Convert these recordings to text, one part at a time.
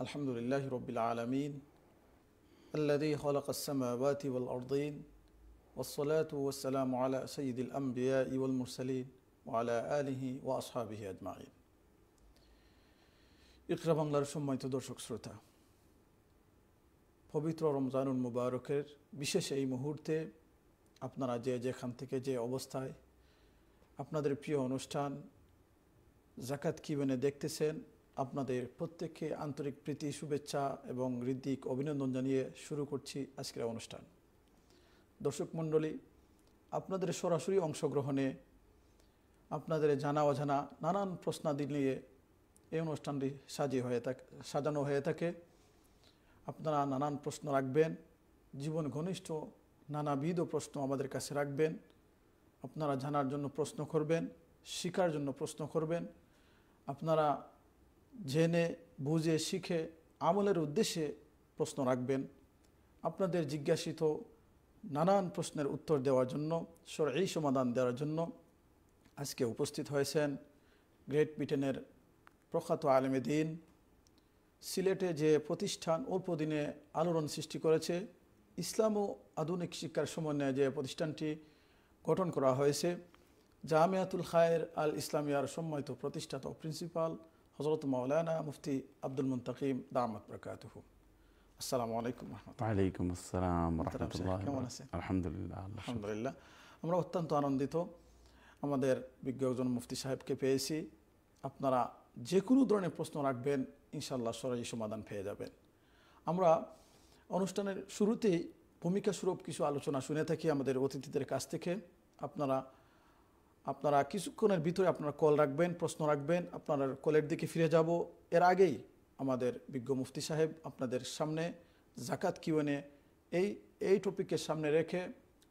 الحمد لله رب العالمين الذي خلق السماوات والأرضين والصلاة والسلام على سيد الأنبياء والمرسلين وعلى آله وأصحابه أجمعين ইকরা বাংলার সম্মানিত رمضان المبارك بشش اي মুবারকের বিশেষ এই মুহূর্তে আপনারা যে যেখান থেকে যে অবস্থায় আপনাদের প্রিয় অনুষ্ঠান জাকাত دیکھتے দেখতেছেন আপনাদের প্রত্যেককে আন্তরিক প্রীতি শুভেচ্ছা এবং হৃদিক অভিনন্দন জানিয়ে শুরু করছি আজকের অনুষ্ঠান দর্শক মণ্ডলী আপনাদের সরাসরি অংশগ্রহণে আপনাদের জানা অজানা নানান প্রশ্নাদি নিয়ে এই অনুষ্ঠানটি সাজিয়ে হয়ে থাকে সাজানো হয়ে থাকে আপনারা নানান প্রশ্ন রাখবেন জীবন ঘনিষ্ঠ নানাবিধ প্রশ্ন আমাদের কাছে রাখবেন আপনারা জানার জন্য প্রশ্ন করবেন শিকার জন্য প্রশ্ন করবেন আপনারা জেনে বুঝে শিখে আমলের উদ্দেশ্যে প্রশ্ন রাখবেন আপনাদের জিজ্ঞাসিত নানান প্রশ্নের উত্তর দেওয়ার জন্য সরই সমাধান দেওয়ার জন্য আজকে উপস্থিত হয়েছেন গ্রেট ব্রিটেনের প্রখ্যাত আলেমে দিন সিলেটে যে প্রতিষ্ঠান অল্প দিনে আলোড়ন সৃষ্টি করেছে ইসলাম ও আধুনিক শিক্ষার সমন্বয়ে যে প্রতিষ্ঠানটি গঠন করা হয়েছে জামিয়াতুল খায়ের আল ইসলামিয়ার সম্মানিত প্রতিষ্ঠাতা প্রিন্সিপাল حضرة مولانا مفتي عبد المنتقيم دامت بركاته السلام عليكم ورحمة الله وعليكم السلام ورحمة الله الحمد لله الحمد لله আমরা অত্যন্ত আনন্দিত আমাদের বিজ্ঞ একজন মুফতি সাহেবকে পেয়েছি আপনারা যে কোনো ধরনের প্রশ্ন রাখবেন ইনশাল্লাহ সরাই সমাধান পেয়ে যাবেন আমরা অনুষ্ঠানের শুরুতেই ভূমিকা স্বরূপ কিছু আলোচনা শুনে থাকি আমাদের অতিথিদের কাছ থেকে আপনারা আপনারা কিছুক্ষণের ভিতরে আপনারা কল রাখবেন প্রশ্ন রাখবেন আপনারা কলের দিকে ফিরে যাব এর আগেই আমাদের বিজ্ঞ মুফতি সাহেব আপনাদের সামনে জাকাত কিউনে এই এই টপিকের সামনে রেখে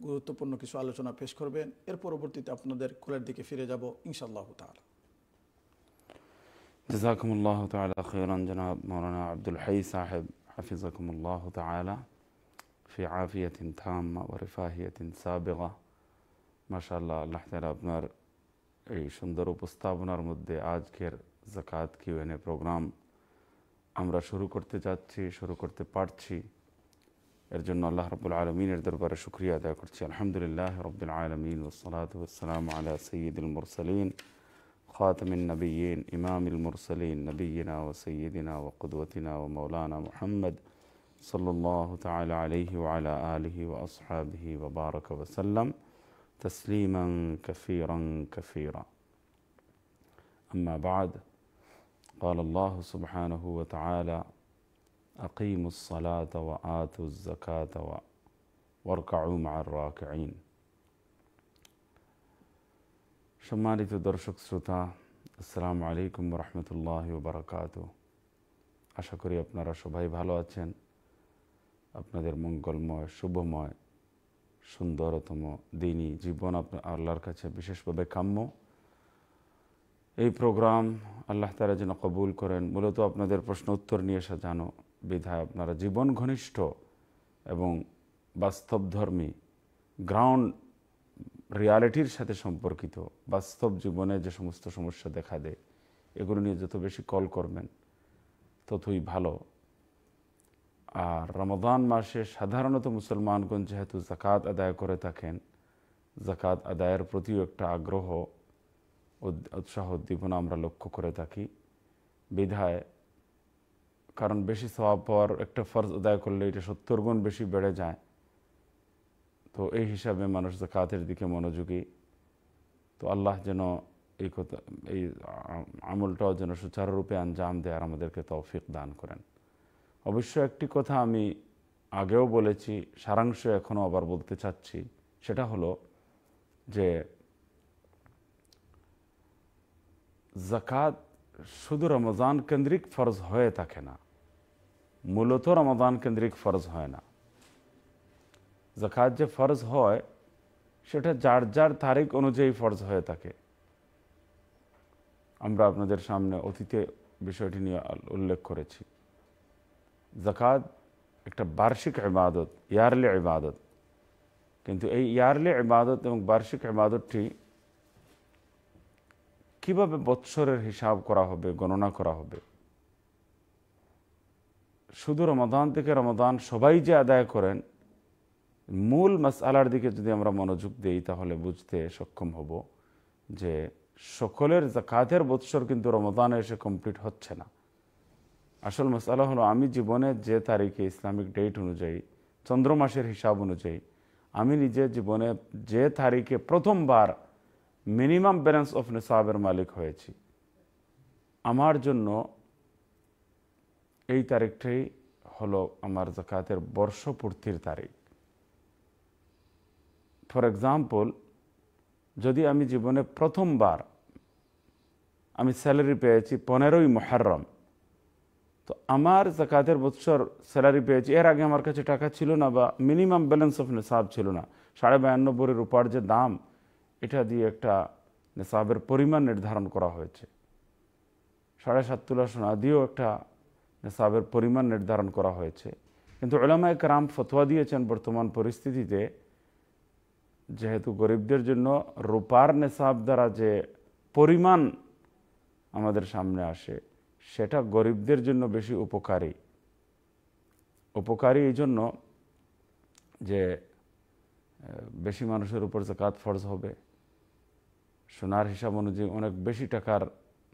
গুরুত্বপূর্ণ কিছু আলোচনা পেশ করবেন এর পরবর্তীতে আপনাদের কলের দিকে ফিরে যাব ইনশাআল্লাহ তালা জাজাকুমুল্লাহ তালা খৈরান জনাব মৌলানা আব্দুল হাই সাহেব হাফিজাকুমুল্লাহ তালা في عافية تامة ورفاهية سابغة ماشاءاللہ اللہ تعالیٰ اپنا اللہ تعالیٰ اپنار سندر پسطابنار مدے آج کے کی وینے پروگرام ہمارا شروع کرتے جات چھے شروع کرتے پاٹ چھے ارجن اللہ رب العالمین اردر دربار شکریہ ادا کر چھے الحمدللہ رب العالمین والصلاة والسلام عالیہ سید المرسلین خاتم النبیین امام المرسلین نبینا و سیدنا و قدوتنا و مولانا محمد صلی اللہ تعالی علیہ وعلا آلہ و اصحابہ و وسلم و سلم تسليما كثيرا كثيرا اما بعد قال الله سبحانه وتعالى اقيموا الصلاه واتوا الزكاه واركعوا مع الراكعين شمالي تدرشك ستا السلام عليكم ورحمه الله وبركاته اشكري ابن رشو بهي بهلواتشن ابن در منقل موي شبه موي সুন্দরতম দিনই জীবন আপনার আল্লাহর কাছে বিশেষভাবে কাম্য এই প্রোগ্রাম আল্লাহ তারা যেন কবুল করেন মূলত আপনাদের প্রশ্ন উত্তর নিয়ে সাজানো বিধায় আপনারা জীবন ঘনিষ্ঠ এবং বাস্তবধর্মী গ্রাউন্ড রিয়ালিটির সাথে সম্পর্কিত বাস্তব জীবনে যে সমস্ত সমস্যা দেখা দেয় এগুলো নিয়ে যত বেশি কল করবেন ততই ভালো আর রমদান মাসে সাধারণত মুসলমানগণ যেহেতু জাকাত আদায় করে থাকেন জাকাত আদায়ের প্রতিও একটা আগ্রহ উৎসাহ উদ্দীপনা আমরা লক্ষ্য করে থাকি বিধায় কারণ বেশি স্বভাব পাওয়ার একটা ফরজ আদায় করলে এটা সত্তর গুণ বেশি বেড়ে যায় তো এই হিসাবে মানুষ জাকাতের দিকে মনোযোগী তো আল্লাহ যেন এই কথা এই আমলটাও যেন সুচারুরূপে আঞ্জাম আর আমাদেরকে তৌফিক দান করেন অবশ্য একটি কথা আমি আগেও বলেছি সারাংশ এখনও আবার বলতে চাচ্ছি সেটা হলো যে জাকাত শুধু রমজান কেন্দ্রিক ফরজ হয়ে থাকে না মূলত রমজান কেন্দ্রিক ফরজ হয় না জাকাত যে ফরজ হয় সেটা যার যার তারিখ অনুযায়ী ফরজ হয়ে থাকে আমরা আপনাদের সামনে অতীতে বিষয়টি নিয়ে উল্লেখ করেছি জাকাত একটা বার্ষিক ইবাদত ইয়ারলি ইবাদত কিন্তু এই ইয়ারলি ইবাদত এবং বার্ষিক ইবাদতটি কিভাবে বৎসরের হিসাব করা হবে গণনা করা হবে শুধু রমাদান থেকে রমদান সবাই যে আদায় করেন মূল মাসালার দিকে যদি আমরা মনোযোগ দিই তাহলে বুঝতে সক্ষম হব যে সকলের জাকাতের বৎসর কিন্তু রমদানে এসে কমপ্লিট হচ্ছে না আসল মশালা হলো আমি জীবনে যে তারিখে ইসলামিক ডেট অনুযায়ী চন্দ্র মাসের হিসাব অনুযায়ী আমি নিজে জীবনে যে তারিখে প্রথমবার মিনিমাম ব্যালেন্স অফ নেশাবের মালিক হয়েছি আমার জন্য এই তারিখটাই হলো আমার জাকাতের বর্ষপূর্তির তারিখ ফর এক্সাম্পল যদি আমি জীবনে প্রথমবার আমি স্যালারি পেয়েছি পনেরোই মহরম তো আমার জাকাতের বৎসর স্যালারি পেয়েছি এর আগে আমার কাছে টাকা ছিল না বা মিনিমাম ব্যালেন্স অফ নেশাব ছিল না সাড়ে বায়ান্নব্বই রূপার যে দাম এটা দিয়ে একটা নেশাবের পরিমাণ নির্ধারণ করা হয়েছে সাড়ে সাত তুলা সোনা দিয়েও একটা নেশাবের পরিমাণ নির্ধারণ করা হয়েছে কিন্তু ওলামায় কারাম ফতোয়া দিয়েছেন বর্তমান পরিস্থিতিতে যেহেতু গরিবদের জন্য রূপার নেশাব দ্বারা যে পরিমাণ আমাদের সামনে আসে সেটা গরিবদের জন্য বেশি উপকারী উপকারী এই জন্য যে বেশি মানুষের উপর জাকাত ফরজ হবে সোনার হিসাব অনুযায়ী অনেক বেশি টাকার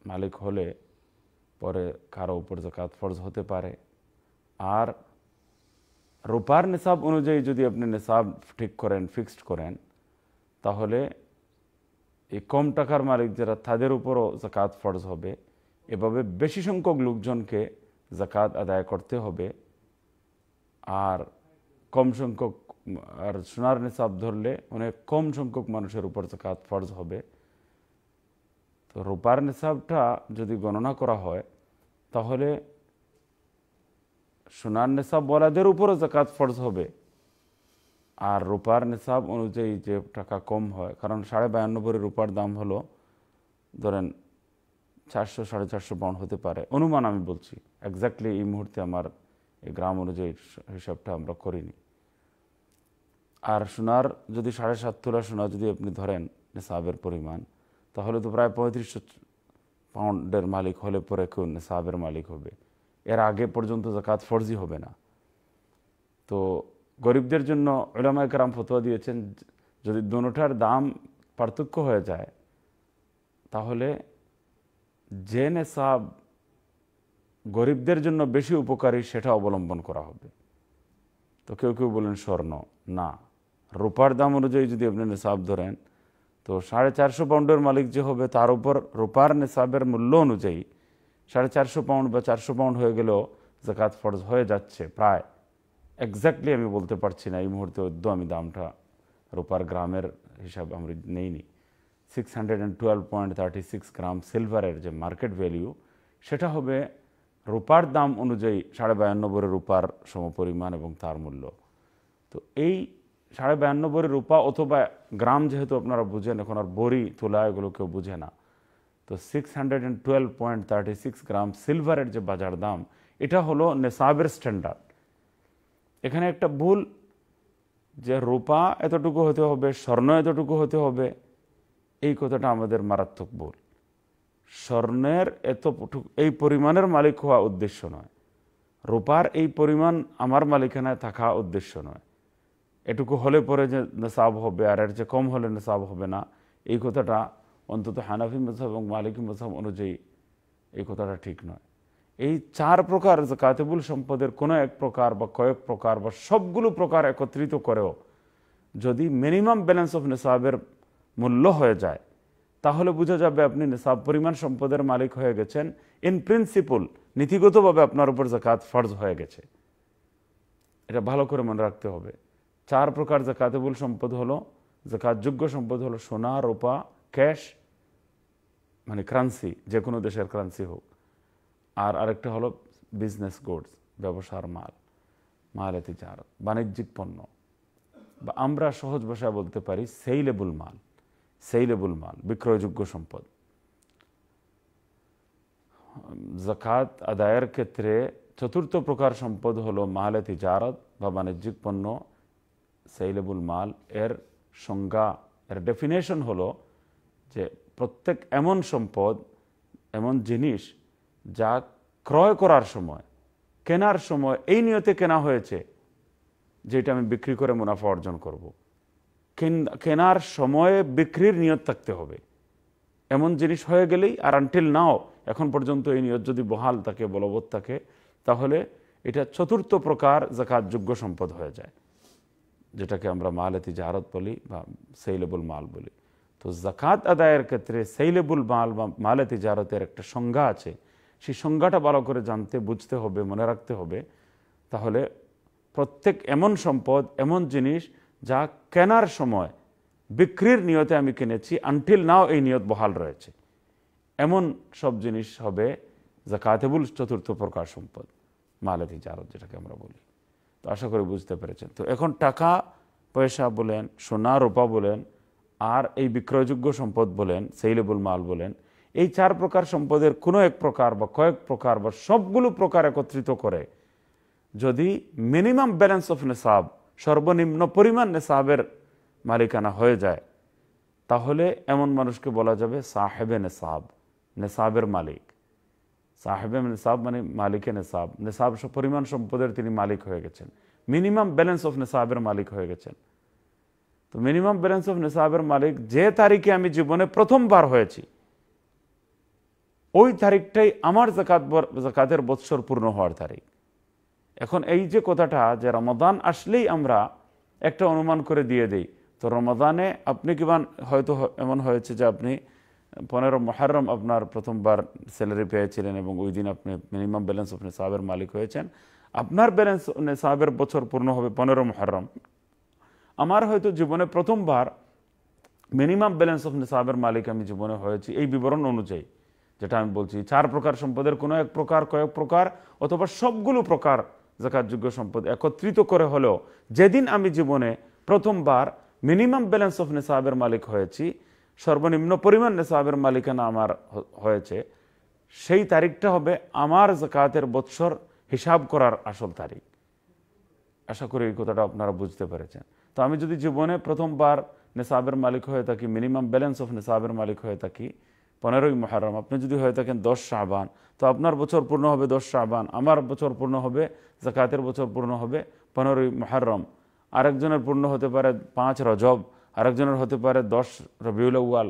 মালিক হলে পরে কারো উপর জাকাত ফরজ হতে পারে আর রূপার নিসাব অনুযায়ী যদি আপনি নিসাব ঠিক করেন ফিক্সড করেন তাহলে এই কম টাকার মালিক যারা তাদের উপরও জাকাত ফরজ হবে এভাবে বেশি সংখ্যক লোকজনকে জাকাত আদায় করতে হবে আর কম সংখ্যক আর সোনার নিসাব ধরলে অনেক কম সংখ্যক মানুষের উপর জাকাত ফরজ হবে তো রূপার নিসাবটা যদি গণনা করা হয় তাহলে সোনার নিসাব বলাদের উপরও জাকাত ফরজ হবে আর রূপার নিসাব অনুযায়ী যে টাকা কম হয় কারণ সাড়ে বায়ান্ন রূপার দাম হলো ধরেন চারশো সাড়ে চারশো পাউন্ড হতে পারে অনুমান আমি বলছি একজাক্টলি এই মুহূর্তে আমার এই গ্রাম অনুযায়ী হিসাবটা আমরা করিনি আর সোনার যদি সাড়ে সাত তোলা সোনা যদি আপনি ধরেন নেশাবের পরিমাণ তাহলে তো প্রায় পঁয়ত্রিশশো পাউন্ডের মালিক হলে পরে কেউ নেশাবের মালিক হবে এর আগে পর্যন্ত জাকাত ফর্জি হবে না তো গরিবদের জন্য ওলামায় কারাম ফতোয়া দিয়েছেন যদি দোনোটার দাম পার্থক্য হয়ে যায় তাহলে যে নেশাব গরিবদের জন্য বেশি উপকারী সেটা অবলম্বন করা হবে তো কেউ কেউ বলেন স্বর্ণ না রূপার দাম অনুযায়ী যদি আপনি নেশাব ধরেন তো সাড়ে চারশো পাউন্ডের মালিক যে হবে তার উপর রূপার নেশাবের মূল্য অনুযায়ী সাড়ে চারশো পাউন্ড বা চারশো পাউন্ড হয়ে গেলেও জাকাত ফরজ হয়ে যাচ্ছে প্রায় এক্স্যাক্টলি আমি বলতে পারছি না এই মুহূর্তে অদ্য আমি দামটা রূপার গ্রামের হিসাব আমি নেইনি 612.36 গ্রাম সিলভারের যে মার্কেট ভ্যালিউ সেটা হবে রূপার দাম অনুযায়ী সাড়ে বায়ান্নব্বই রূপার সমপরিমাণ এবং তার মূল্য তো এই সাড়ে বায়ান্নব্বই রূপা অথবা গ্রাম যেহেতু আপনারা বুঝেন এখন আর বড়ি তোলা এগুলো কেউ বুঝে না তো six hundred and twelve point thirty six gram সিলভারের যে বাজার দাম এটা হলো নেশাবের স্ট্যান্ডার্ড এখানে একটা ভুল যে রূপা এতটুকু হতে হবে স্বর্ণ এতটুকু হতে হবে এই কথাটা আমাদের মারাত্মক ভুল স্বর্ণের এত এই পরিমাণের মালিক হওয়া উদ্দেশ্য নয় রূপার এই পরিমাণ আমার মালিকানায় থাকা উদ্দেশ্য নয় এটুকু হলে পরে যে নেশাব হবে আর এর যে কম হলে নেশাব হবে না এই কথাটা অন্তত হানাফি মজাব এবং মালিকি মজাব অনুযায়ী এই কথাটা ঠিক নয় এই চার প্রকার যে কাতেবুল সম্পদের কোনো এক প্রকার বা কয়েক প্রকার বা সবগুলো প্রকার একত্রিত করেও যদি মিনিমাম ব্যালেন্স অফ নেশাবের মূল্য হয়ে যায় তাহলে বোঝা যাবে আপনি নিসাব পরিমাণ সম্পদের মালিক হয়ে গেছেন ইন প্রিন্সিপল নীতিগতভাবে আপনার উপর জাকাত ফর্জ হয়ে গেছে এটা ভালো করে মনে রাখতে হবে চার প্রকার জাকাতেবুল সম্পদ হলো যোগ্য সম্পদ হলো সোনা রোপা ক্যাশ মানে ক্রান্সি যে কোনো দেশের ক্রান্সি হোক আর আরেকটা হলো বিজনেস গুডস ব্যবসার মাল মালে তিজারত বাণিজ্যিক পণ্য বা আমরা সহজ ভাষায় বলতে পারি সেই লেবুল মাল সেইলেবুল মাল বিক্রয়যোগ্য সম্পদ জাকাত আদায়ের ক্ষেত্রে চতুর্থ প্রকার সম্পদ হলো মালে তিজারত বা বাণিজ্যিক পণ্য সেইলেবুল মাল এর সংজ্ঞা এর ডেফিনেশন হলো যে প্রত্যেক এমন সম্পদ এমন জিনিস যা ক্রয় করার সময় কেনার সময় এই নিয়তে কেনা হয়েছে যেটা আমি বিক্রি করে মুনাফা অর্জন করবো কেনার সময়ে বিক্রির নিয়ত থাকতে হবে এমন জিনিস হয়ে গেলেই আর আনটিল নাও এখন পর্যন্ত এই নিয়ত যদি বহাল থাকে বলবৎ থাকে তাহলে এটা চতুর্থ প্রকার যোগ্য সম্পদ হয়ে যায় যেটাকে আমরা মাল জাহারত বলি বা সেইলেবুল মাল বলি তো জাকাত আদায়ের ক্ষেত্রে সেইলেবুল মাল বা মাল জাহারতের একটা সংজ্ঞা আছে সেই সংজ্ঞাটা ভালো করে জানতে বুঝতে হবে মনে রাখতে হবে তাহলে প্রত্যেক এমন সম্পদ এমন জিনিস যা কেনার সময় বিক্রির নিয়তে আমি কিনেছি আনটিল নাও এই নিয়ত বহাল রয়েছে এমন সব জিনিস হবে যা কাতেবুল চতুর্থ প্রকার সম্পদ মালে জারত যেটাকে আমরা বলি তো আশা করি বুঝতে পেরেছেন তো এখন টাকা পয়সা বলেন সোনা রূপা বলেন আর এই বিক্রয়যোগ্য সম্পদ বলেন সেইলেবল মাল বলেন এই চার প্রকার সম্পদের কোনো এক প্রকার বা কয়েক প্রকার বা সবগুলো প্রকার একত্রিত করে যদি মিনিমাম ব্যালেন্স অফ নেশাব সর্বনিম্ন পরিমাণ নেশাবের মালিকানা হয়ে যায় তাহলে এমন মানুষকে বলা যাবে সাহেবে নেশাব নেশাবের মালিক সাহেবে নেশাব মানে মালিকে নেশাব নেশাব পরিমাণ সম্পদের তিনি মালিক হয়ে গেছেন মিনিমাম ব্যালেন্স অফ নেশাবের মালিক হয়ে গেছেন তো মিনিমাম ব্যালেন্স অফ নেশাবের মালিক যে তারিখে আমি জীবনে প্রথমবার হয়েছি ওই তারিখটাই আমার জাকাত জাকাতের বৎসর পূর্ণ হওয়ার তারিখ এখন এই যে কথাটা যে রমাদান আসলেই আমরা একটা অনুমান করে দিয়ে দিই তো রমাদানে আপনি কিমান হয়তো এমন হয়েছে যে আপনি পনেরো মহারম আপনার প্রথমবার স্যালারি পেয়েছিলেন এবং ওই দিন আপনি মিনিমাম ব্যালেন্স আপনি সাহাবের মালিক হয়েছেন আপনার ব্যালেন্স মানে সাহাবের বছর পূর্ণ হবে পনেরো মহারম আমার হয়তো জীবনে প্রথমবার মিনিমাম ব্যালেন্স অফ নিসাবের মালিক আমি জীবনে হয়েছি এই বিবরণ অনুযায়ী যেটা আমি বলছি চার প্রকার সম্পদের কোনো এক প্রকার কয়েক প্রকার অথবা সবগুলো প্রকার জাকাতযোগ্য সম্পদ একত্রিত করে হলেও যেদিন আমি জীবনে প্রথমবার মিনিমাম ব্যালেন্স অফ নেশাবের মালিক হয়েছি সর্বনিম্ন পরিমাণ নেশাবের মালিকানা আমার হয়েছে সেই তারিখটা হবে আমার জাকাতের বৎসর হিসাব করার আসল তারিখ আশা করি এই কথাটা আপনারা বুঝতে পেরেছেন তো আমি যদি জীবনে প্রথমবার নেশাবের মালিক হয়ে থাকি মিনিমাম ব্যালেন্স অফ নেশাবের মালিক হয়ে থাকি পনেরোই মহারম আপনি যদি হয়ে থাকেন দশ শাহবান তো আপনার বছর পূর্ণ হবে দশ শাহবান আমার বছর পূর্ণ হবে জাকাতের বছর পূর্ণ হবে পনেরোই মহারম আরেকজনের পূর্ণ হতে পারে পাঁচ রজব আরেকজনের হতে পারে দশ রবিউল ওয়াল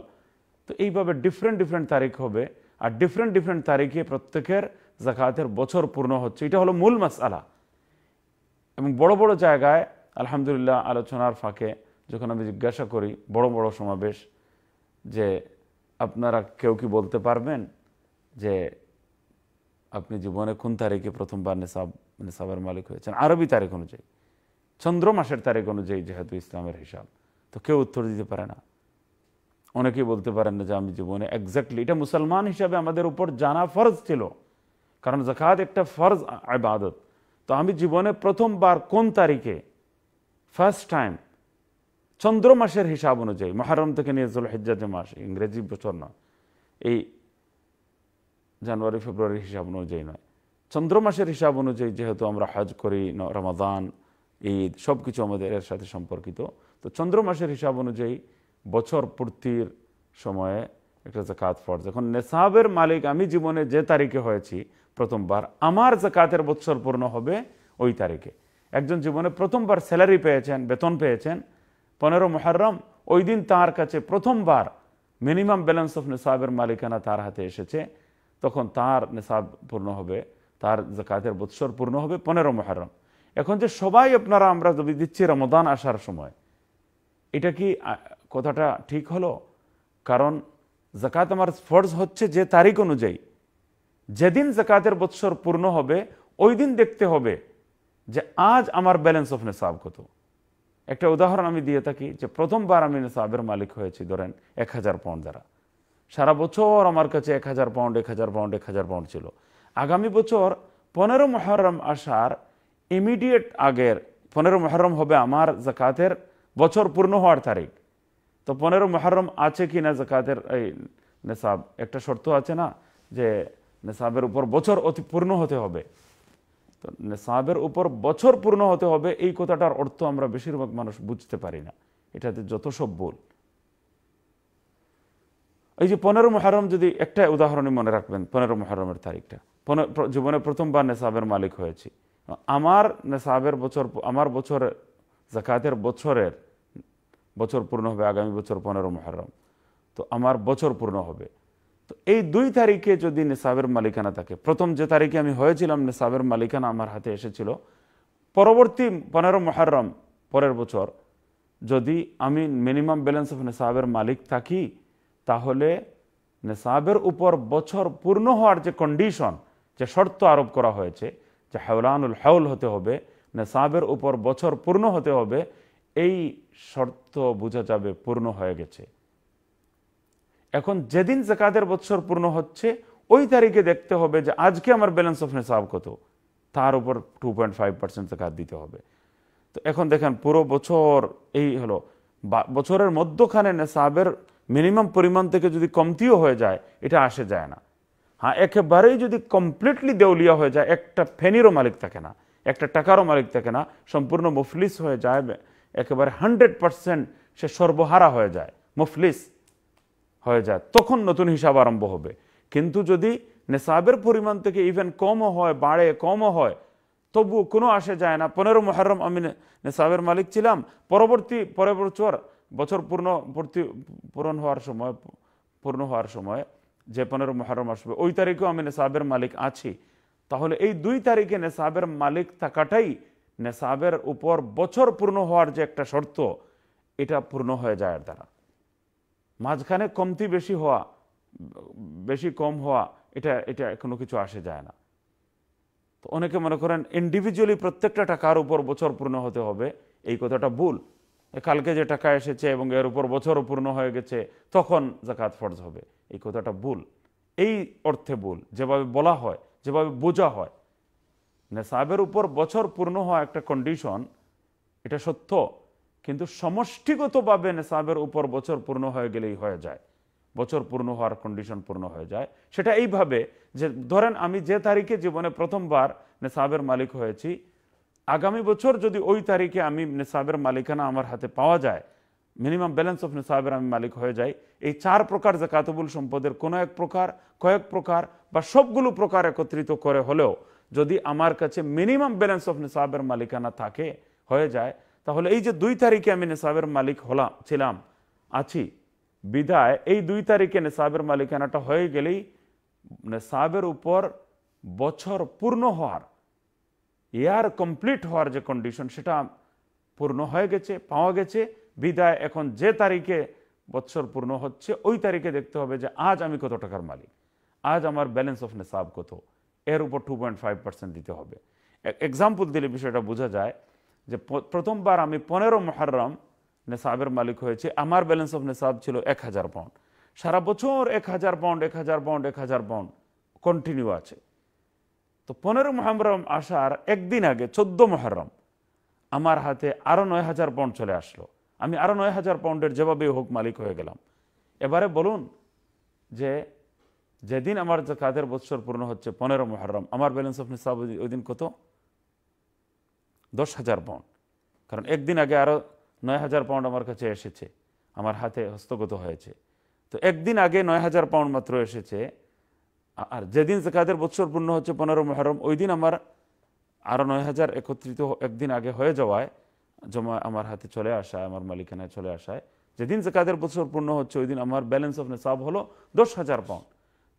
তো এইভাবে ডিফারেন্ট ডিফারেন্ট তারিখ হবে আর ডিফারেন্ট ডিফারেন্ট তারিখে প্রত্যেকের জাকাতের বছর পূর্ণ হচ্ছে এটা হলো মূল মাস আলা এবং বড় বড় জায়গায় আলহামদুলিল্লাহ আলোচনার ফাঁকে যখন আমি জিজ্ঞাসা করি বড় বড় সমাবেশ যে আপনারা কেউ কি বলতে পারবেন যে আপনি জীবনে কোন তারিখে প্রথমবার নেশাব মানে সাবার মালিক হয়েছেন আরবি তারিখ অনুযায়ী চন্দ্র মাসের তারিখ অনুযায়ী যেহেতু ইসলামের হিসাব তো কেউ উত্তর দিতে পারে না অনেকেই বলতে পারেন না যে আমি জীবনে একজাক্টলি এটা মুসলমান হিসাবে আমাদের উপর জানা ফরজ ছিল কারণ জাকাত একটা ফরজ আবাদত তো আমি জীবনে প্রথমবার কোন তারিখে ফার্স্ট টাইম চন্দ্র মাসের হিসাব অনুযায়ী মহারম থেকে নিয়ে চলো হেজ্জাতে মাস ইংরেজি বছর নয় এই জানুয়ারি ফেব্রুয়ারি হিসাব অনুযায়ী নয় চন্দ্রমাসের হিসাব অনুযায়ী যেহেতু আমরা হজ করি রমাদান ঈদ সব কিছু আমাদের এর সাথে সম্পর্কিত তো চন্দ্রমাসের হিসাব অনুযায়ী বছর পূর্তির সময়ে একটা জাকাত ফরজ যখন নেশাবের মালিক আমি জীবনে যে তারিখে হয়েছি প্রথমবার আমার জাকাতের বছর পূর্ণ হবে ওই তারিখে একজন জীবনে প্রথমবার স্যালারি পেয়েছেন বেতন পেয়েছেন পনেরো মহারম ওই দিন তার কাছে প্রথমবার মিনিমাম ব্যালেন্স অফ নেশাবের মালিকানা তার হাতে এসেছে তখন তার নেশাব পূর্ণ হবে তার জাকাতের বৎসর পূর্ণ হবে পনেরো মহারম এখন যে সবাই আপনারা আমরা দিচ্ছি রমদান আসার সময় এটা কি কথাটা ঠিক হলো কারণ জাকাত আমার ফর্জ হচ্ছে যে তারিখ অনুযায়ী যেদিন জাকাতের বৎসর পূর্ণ হবে ওই দিন দেখতে হবে যে আজ আমার ব্যালেন্স অফ নেশাব কত একটা উদাহরণ আমি দিয়ে থাকি যে প্রথমবার আমি নেশাবের মালিক হয়েছি ধরেন এক হাজার পাউন্ড দ্বারা সারা বছর আমার কাছে এক হাজার পাউন্ড এক হাজার পাউন্ড এক হাজার পাউন্ড ছিল আগামী বছর পনেরো মহরম আসার ইমিডিয়েট আগের পনেরো মহরম হবে আমার জাকাতের বছর পূর্ণ হওয়ার তারিখ তো পনেরো মহরম আছে কি না জাকাতের এই নেশাব একটা শর্ত আছে না যে নেশাবের উপর বছর অতি পূর্ণ হতে হবে তো নেশাবের উপর বছর পূর্ণ হতে হবে এই কথাটার অর্থ আমরা বেশিরভাগ মানুষ বুঝতে পারি না এটাতে যত সব ভুল এই যে পনেরো মহরম যদি একটা উদাহরণে মনে রাখবেন পনেরো মহরমের তারিখটা জীবনে প্রথমবার নেশাবের মালিক হয়েছি আমার নেশাবের বছর আমার বছরের জাকাতের বছরের বছর পূর্ণ হবে আগামী বছর পনেরো মহরম তো আমার বছর পূর্ণ হবে তো এই দুই তারিখে যদি নেশাবের মালিকানা থাকে প্রথম যে তারিখে আমি হয়েছিলাম নেশাবের মালিকানা আমার হাতে এসেছিল পরবর্তী পনেরো মহরম পরের বছর যদি আমি মিনিমাম ব্যালেন্স অফ নেশাবের মালিক থাকি তাহলে নেশাবের উপর বছর পূর্ণ হওয়ার যে কন্ডিশন যে শর্ত আরোপ করা হয়েছে যে হাওলানুল হাউল হতে হবে নেশাবের উপর বছর পূর্ণ হতে হবে এই শর্ত বোঝা যাবে পূর্ণ হয়ে গেছে এখন যেদিন জাকাতের বছর পূর্ণ হচ্ছে ওই তারিখে দেখতে হবে যে আজকে আমার ব্যালেন্স অফ নেশাব কত তার উপর টু পয়েন্ট ফাইভ পার্সেন্ট জাকাত দিতে হবে তো এখন দেখেন পুরো বছর এই হলো বছরের মধ্যখানে নেশাবের মিনিমাম পরিমাণ থেকে যদি কমতিও হয়ে যায় এটা আসে যায় না হ্যাঁ একেবারেই যদি কমপ্লিটলি দেউলিয়া হয়ে যায় একটা ফেনিরও মালিক থাকে না একটা টাকারও মালিক থাকে না সম্পূর্ণ মুফলিস হয়ে যায় একেবারে হান্ড্রেড পারসেন্ট সে সর্বহারা হয়ে যায় মুফলিস হয়ে যায় তখন নতুন হিসাব আরম্ভ হবে কিন্তু যদি নেশাবের পরিমাণ থেকে ইভেন কমও হয় বাড়ে কমও হয় তবু কোনো আসে যায় না পনেরো মহরম আমি নেশাবের মালিক ছিলাম পরবর্তী পরের বছর বছর পূর্ণ পূরণ হওয়ার সময় পূর্ণ হওয়ার সময় যে পনেরো মহরম আসবে ওই তারিখেও আমি নেশাবের মালিক আছি তাহলে এই দুই তারিখে নেশাবের মালিক থাকাটাই নেশাবের উপর বছর পূর্ণ হওয়ার যে একটা শর্ত এটা পূর্ণ হয়ে যায় দ্বারা মাঝখানে কমতি বেশি হওয়া বেশি কম হওয়া এটা এটা কোনো কিছু আসে যায় না তো অনেকে মনে করেন ইন্ডিভিজুয়ালি প্রত্যেকটা টাকার উপর বছর পূর্ণ হতে হবে এই কথাটা ভুল কালকে যে টাকা এসেছে এবং এর উপর বছর পূর্ণ হয়ে গেছে তখন জাকাত ফরজ হবে এই কথাটা ভুল এই অর্থে ভুল যেভাবে বলা হয় যেভাবে বোঝা হয় নেশাবের উপর বছর পূর্ণ হওয়া একটা কন্ডিশন এটা সত্য কিন্তু সমষ্টিগতভাবে নেশাবের উপর বছর পূর্ণ হয়ে গেলেই হয়ে যায় বছর পূর্ণ হওয়ার কন্ডিশন পূর্ণ হয়ে যায় সেটা এইভাবে যে ধরেন আমি যে তারিখে জীবনে প্রথমবার নেশাবের মালিক হয়েছি আগামী বছর যদি ওই তারিখে আমি নেশাবের মালিকানা আমার হাতে পাওয়া যায় মিনিমাম ব্যালেন্স অফ নিসাবের আমি মালিক হয়ে যাই এই চার প্রকার জাকাতবুল সম্পদের কোনো এক প্রকার কয়েক প্রকার বা সবগুলো প্রকার একত্রিত করে হলেও যদি আমার কাছে মিনিমাম ব্যালেন্স অফ নিসাবের মালিকানা থাকে হয়ে যায় তাহলে এই যে দুই তারিখে আমি নিসাবের মালিক হলাম ছিলাম আছি বিদায় এই দুই তারিখে নিসাবের মালিকানাটা হয়ে গেলেই নিসাবের উপর বছর পূর্ণ হওয়ার ইয়ার কমপ্লিট হওয়ার যে কন্ডিশন সেটা পূর্ণ হয়ে গেছে পাওয়া গেছে বিদায় এখন যে তারিখে বৎসর পূর্ণ হচ্ছে ওই তারিখে দেখতে হবে যে আজ আমি কত টাকার মালিক আজ আমার ব্যালেন্স অফ নেশাব কত এর উপর টু পয়েন্ট ফাইভ পার্সেন্ট দিতে হবে এক্সাম্পল দিলে বিষয়টা বোঝা যায় যে প্রথমবার আমি পনেরো মহারম নেশাবের মালিক হয়েছে আমার ব্যালেন্স অফ নেশাব ছিল এক হাজার পাউন্ড সারা বছর এক হাজার পাউন্ড এক হাজার পাউন্ড এক হাজার পাউন্ড কন্টিনিউ আছে তো পনেরো মহারম আসার একদিন আগে চোদ্দ মহারম আমার হাতে আরও নয় হাজার পাউন্ড চলে আসলো আমি আরও নয় হাজার পাউন্ডের যেভাবেই হোক মালিক হয়ে গেলাম এবারে বলুন যে যেদিন আমার কাদের বৎসর পূর্ণ হচ্ছে পনেরো মহরম আমার ব্যালেন্স অফ নিসাব ওই দিন কত দশ হাজার পাউন্ড কারণ একদিন আগে আরও নয় হাজার পাউন্ড আমার কাছে এসেছে আমার হাতে হস্তগত হয়েছে তো একদিন আগে নয় হাজার পাউন্ড মাত্র এসেছে আর যেদিন কাদের বৎসর পূর্ণ হচ্ছে পনেরো মহরম ওই দিন আমার আরও নয় হাজার একত্রিত একদিন আগে হয়ে যাওয়ায় জমা আমার হাতে চলে আসায় আমার মালিকানায় চলে আসায় যেদিন কাদের বছর পূর্ণ হচ্ছে ওই দিন আমার ব্যালেন্স অফ নেশাব হলো দশ হাজার পাউন্ড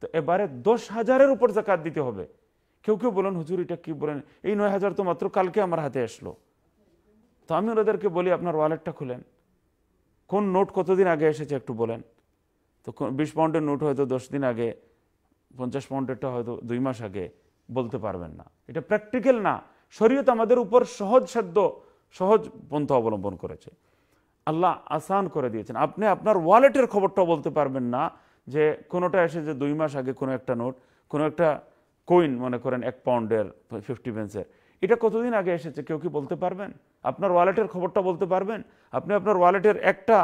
তো এবারে দশ হাজারের উপর জাকাত দিতে হবে কেউ কেউ বলেন হুজুর এটা কী বলেন এই নয় হাজার তো মাত্র কালকে আমার হাতে আসলো তো আমি ওনাদেরকে বলি আপনার ওয়ালেটটা খুলেন কোন নোট কতদিন আগে এসেছে একটু বলেন তো বিশ পাউন্ডের নোট হয়তো দশ দিন আগে পঞ্চাশ পাউন্ডেরটা হয়তো দুই মাস আগে বলতে পারবেন না এটা প্র্যাকটিক্যাল না শরীয়ত আমাদের উপর সহজসাধ্য সহজ পন্থা অবলম্বন করেছে আল্লাহ আসান করে দিয়েছেন আপনি আপনার ওয়ালেটের খবরটাও বলতে পারবেন না যে কোনোটা এসে যে দুই মাস আগে কোনো একটা নোট কোনো একটা কইন মনে করেন এক পাউন্ডের ফিফটি পেন্সের এটা কতদিন আগে এসেছে কেউ কি বলতে পারবেন আপনার ওয়ালেটের খবরটা বলতে পারবেন আপনি আপনার ওয়ালেটের একটা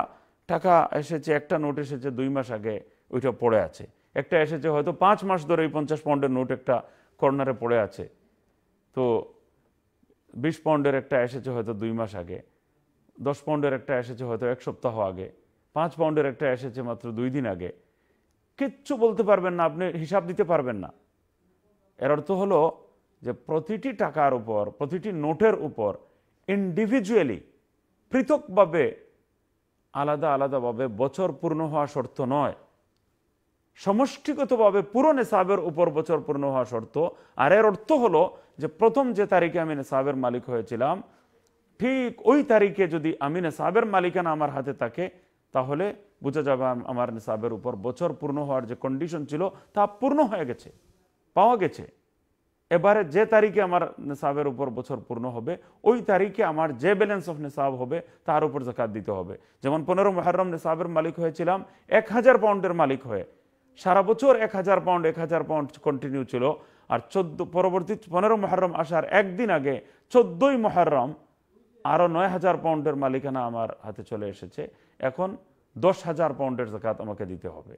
টাকা এসেছে একটা নোট এসেছে দুই মাস আগে ওইটা পড়ে আছে একটা এসেছে হয়তো পাঁচ মাস ধরে ওই পঞ্চাশ পাউন্ডের নোট একটা কর্নারে পড়ে আছে তো বিশ পাউন্ডের একটা এসেছে হয়তো দুই মাস আগে দশ পাউন্ডের একটা এসেছে হয়তো এক সপ্তাহ আগে পাঁচ পাউন্ডের একটা এসেছে মাত্র দুই দিন আগে কিচ্ছু বলতে পারবেন না আপনি হিসাব দিতে পারবেন না এর অর্থ হলো যে প্রতিটি টাকার উপর প্রতিটি নোটের উপর ইন্ডিভিজুয়ালি পৃথকভাবে আলাদা আলাদাভাবে বছর পূর্ণ হওয়া শর্ত নয় সমষ্টিগতভাবে পুরো নেশাবের উপর বছর পূর্ণ হওয়া শর্ত আর এর অর্থ হলো যে প্রথম যে তারিখে আমি নেশাবের মালিক হয়েছিলাম ঠিক ওই তারিখে যদি আমি নেশাবের মালিকানা আমার হাতে থাকে তাহলে বোঝা যাবে আমার নেশাবের উপর বছর পূর্ণ হওয়ার যে কন্ডিশন ছিল তা পূর্ণ হয়ে গেছে পাওয়া গেছে এবারে যে তারিখে আমার নেশাবের উপর বছর পূর্ণ হবে ওই তারিখে আমার যে ব্যালেন্স অফ নেশাব হবে তার উপর জাকাত দিতে হবে যেমন পনেরো মহারম নেশাবের মালিক হয়েছিলাম এক হাজার পাউন্ডের মালিক হয়ে সারা বছর এক হাজার পাউন্ড এক হাজার পাউন্ড কন্টিনিউ ছিল আর চোদ্দ পরবর্তী পনেরো মহরম আসার একদিন আগে চোদ্দই মহরম আরও নয় হাজার পাউন্ডের মালিকানা আমার হাতে চলে এসেছে এখন দশ হাজার পাউন্ডের জাকাত আমাকে দিতে হবে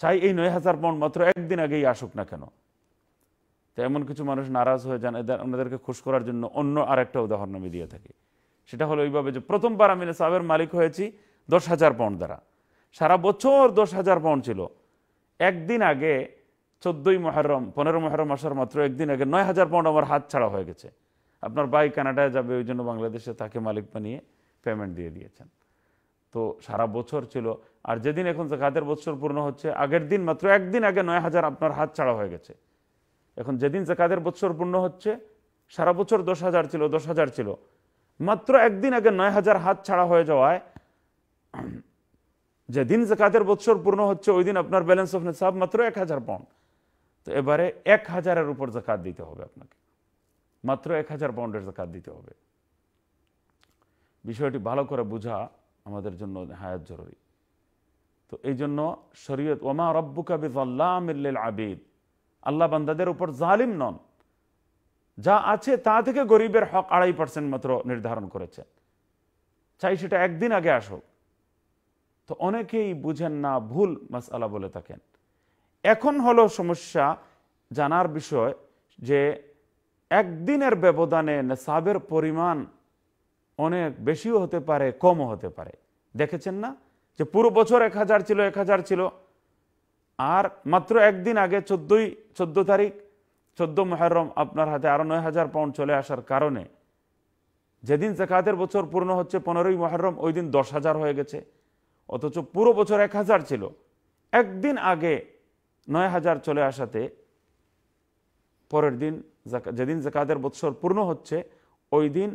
চাই এই নয় হাজার পাউন্ড মাত্র একদিন আগেই আসুক না কেন তো এমন কিছু মানুষ নারাজ হয়ে যান এদের ওনাদেরকে খুশ করার জন্য অন্য আর একটা উদাহরণ আমি দিয়ে থাকি সেটা হলো ওইভাবে যে প্রথমবার আমি সাবের মালিক হয়েছি দশ হাজার পাউন্ড দ্বারা সারা বছর দশ হাজার পাউন্ড ছিল একদিন আগে চোদ্দোই মহরম পনেরো মহরম আসার মাত্র একদিন আগে নয় হাজার পাউন্ড আমার হাত ছাড়া হয়ে গেছে আপনার বাই কানাডায় যাবে ওই জন্য বাংলাদেশে তাকে মালিক বানিয়ে পেমেন্ট দিয়ে দিয়েছেন তো সারা বছর ছিল আর যেদিন এখন জাকাতের বছর পূর্ণ হচ্ছে আগের দিন মাত্র একদিন আগে নয় হাজার আপনার হাত ছাড়া হয়ে গেছে এখন যেদিন জাকাতের বছর পূর্ণ হচ্ছে সারা বছর দশ হাজার ছিল দশ হাজার ছিল মাত্র একদিন আগে নয় হাজার হাত ছাড়া হয়ে যাওয়ায় যে যেদিন জাকাতের বৎসর পূর্ণ হচ্ছে ওই দিন আপনার ব্যালেন্স অফ নিসাব মাত্র এক হাজার পাউন্ড তো এবারে এক হাজারের উপর জাকাত দিতে হবে আপনাকে মাত্র এক হাজার পাউন্ডের জাকাত দিতে হবে বিষয়টি ভালো করে বোঝা আমাদের জন্য হায়াত জরুরি তো এই জন্য শরীয়ত ওমা রব্বু কাবিজ আল্লাহ আবিদ আল্লাহ বান্দাদের উপর জালিম নন যা আছে তা থেকে গরিবের হক আড়াই পার্সেন্ট মাত্র নির্ধারণ করেছে চাই সেটা একদিন আগে আসুক তো অনেকেই বুঝেন না ভুল মাসালা বলে থাকেন এখন হলো সমস্যা জানার বিষয় যে একদিনের ব্যবধানে নেশাবের পরিমাণ অনেক বেশিও হতে পারে কমও হতে পারে দেখেছেন না যে পুরো বছর এক হাজার ছিল এক হাজার ছিল আর মাত্র একদিন আগে চোদ্দই চোদ্দ তারিখ চোদ্দ মহরম আপনার হাতে আরও নয় হাজার পাউন্ড চলে আসার কারণে যেদিন জেকাতের বছর পূর্ণ হচ্ছে পনেরোই মহরম ওই দিন দশ হাজার হয়ে গেছে অথচ পুরো বছর এক হাজার ছিল একদিন আগে নয় হাজার চলে আসাতে পরের দিন যেদিন জাকাতের বৎসর পূর্ণ হচ্ছে ওই দিন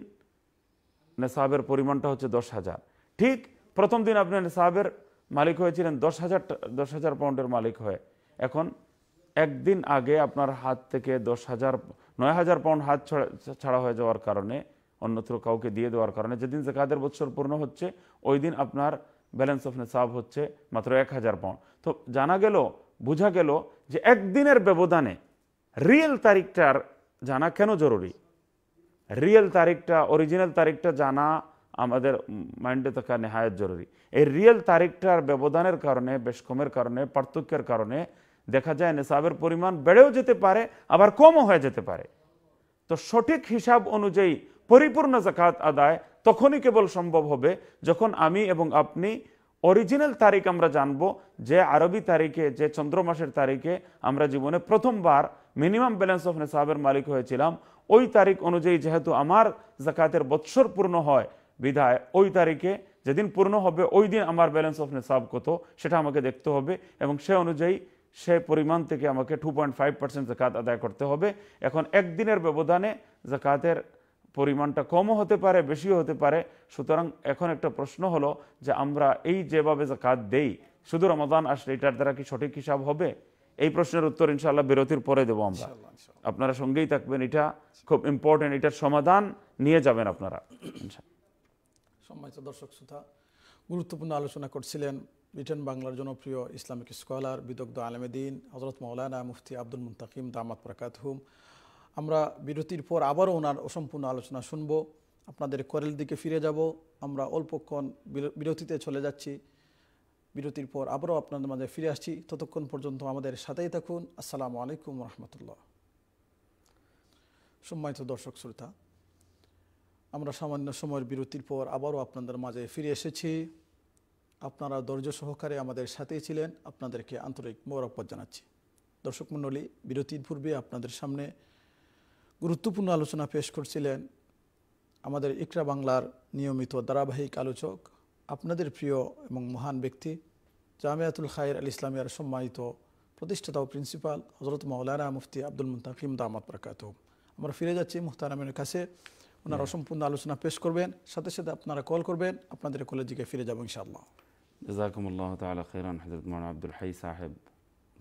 নেশাবের পরিমাণটা হচ্ছে দশ হাজার ঠিক প্রথম দিন আপনি নেশাবের মালিক হয়েছিলেন দশ হাজার দশ হাজার পাউন্ডের মালিক হয়ে এখন একদিন আগে আপনার হাত থেকে দশ হাজার নয় হাজার পাউন্ড হাত ছাড়া হয়ে যাওয়ার কারণে অন্যত্র কাউকে দিয়ে দেওয়ার কারণে যেদিন জাকাতের বৎসর পূর্ণ হচ্ছে ওই দিন আপনার ব্যালেন্স অফ নেশাব হচ্ছে মাত্র এক হাজার পাউন্ড তো জানা গেল বোঝা গেল যে একদিনের ব্যবধানে রিয়েল তারিখটার জানা কেন জরুরি রিয়েল তারিখটা অরিজিনাল তারিখটা জানা আমাদের মাইন্ডে থাকা নেহায়ত জরুরি এই রিয়েল তারিখটার ব্যবধানের কারণে বেশ কমের কারণে পার্থক্যের কারণে দেখা যায় নেশাবের পরিমাণ বেড়েও যেতে পারে আবার কমও হয়ে যেতে পারে তো সঠিক হিসাব অনুযায়ী পরিপূর্ণ জাকাত আদায় তখনই কেবল সম্ভব হবে যখন আমি এবং আপনি অরিজিনাল তারিখ আমরা জানব যে আরবি তারিখে যে চন্দ্র মাসের তারিখে আমরা জীবনে প্রথমবার মিনিমাম ব্যালেন্স অফ নেশাবের মালিক হয়েছিলাম ওই তারিখ অনুযায়ী যেহেতু আমার জাকাতের বৎসর পূর্ণ হয় বিধায় ওই তারিখে যেদিন পূর্ণ হবে ওই দিন আমার ব্যালেন্স অফ নেশাব কত সেটা আমাকে দেখতে হবে এবং সে অনুযায়ী সে পরিমাণ থেকে আমাকে টু পয়েন্ট ফাইভ পার্সেন্ট জাকাত আদায় করতে হবে এখন একদিনের ব্যবধানে জাকাতের পরিমাণটা কমও হতে পারে বেশিও হতে পারে সুতরাং এখন একটা প্রশ্ন হলো যে আমরা এই যেভাবে কাজ দেই শুধু রমাদান আসলে এটার দ্বারা কি সঠিক হিসাব হবে এই প্রশ্নের উত্তর ইনশাল্লাহ বিরতির পরে দেবো আমরা আপনারা সঙ্গেই থাকবেন এটা খুব ইম্পর্টেন্ট এটার সমাধান নিয়ে যাবেন আপনারা সম্মানিত দর্শক শ্রোতা গুরুত্বপূর্ণ আলোচনা করছিলেন ব্রিটেন বাংলার জনপ্রিয় ইসলামিক স্কলার বিদগ্ধ আলমেদিন হজরত মৌলানা মুফতি আব্দুল মুন্তাকিম দামাত প্রকাত হুম আমরা বিরতির পর আবারও ওনার অসম্পূর্ণ আলোচনা শুনব আপনাদের করেল দিকে ফিরে যাব আমরা অল্পক্ষণ বিরতিতে চলে যাচ্ছি বিরতির পর আবারও আপনাদের মাঝে ফিরে আসছি ততক্ষণ পর্যন্ত আমাদের সাথেই থাকুন আসসালামু আলাইকুম রহমতুল্লাহ সম্মানিত দর্শক শ্রোতা আমরা সামান্য সময়ের বিরতির পর আবারও আপনাদের মাঝে ফিরে এসেছি আপনারা ধৈর্য সহকারে আমাদের সাথেই ছিলেন আপনাদেরকে আন্তরিক মোরব্বত জানাচ্ছি দর্শক মণ্ডলী বিরতির পূর্বে আপনাদের সামনে গুরুত্বপূর্ণ আলোচনা পেশ করছিলেন আমাদের ইকরা বাংলার নিয়মিত ধারাবাহিক আলোচক আপনাদের প্রিয় এবং মহান ব্যক্তি জামিয়াতুল খায়ের আল ইসলামিয়ার সম্মানিত প্রতিষ্ঠাতা ও প্রিন্সিপাল হজরত মৌলানা মুফতি আব্দুল মুতাকিম দামাত প্রকাত আমরা ফিরে যাচ্ছি মুহতারামের কাছে ওনার অসম্পূর্ণ আলোচনা পেশ করবেন সাথে সাথে আপনারা কল করবেন আপনাদের কলের দিকে ফিরে যাবো ইনশাআল্লাহ জাজাকুমুল্লাহ তালা খেরান হজরত আব্দুল হাই সাহেব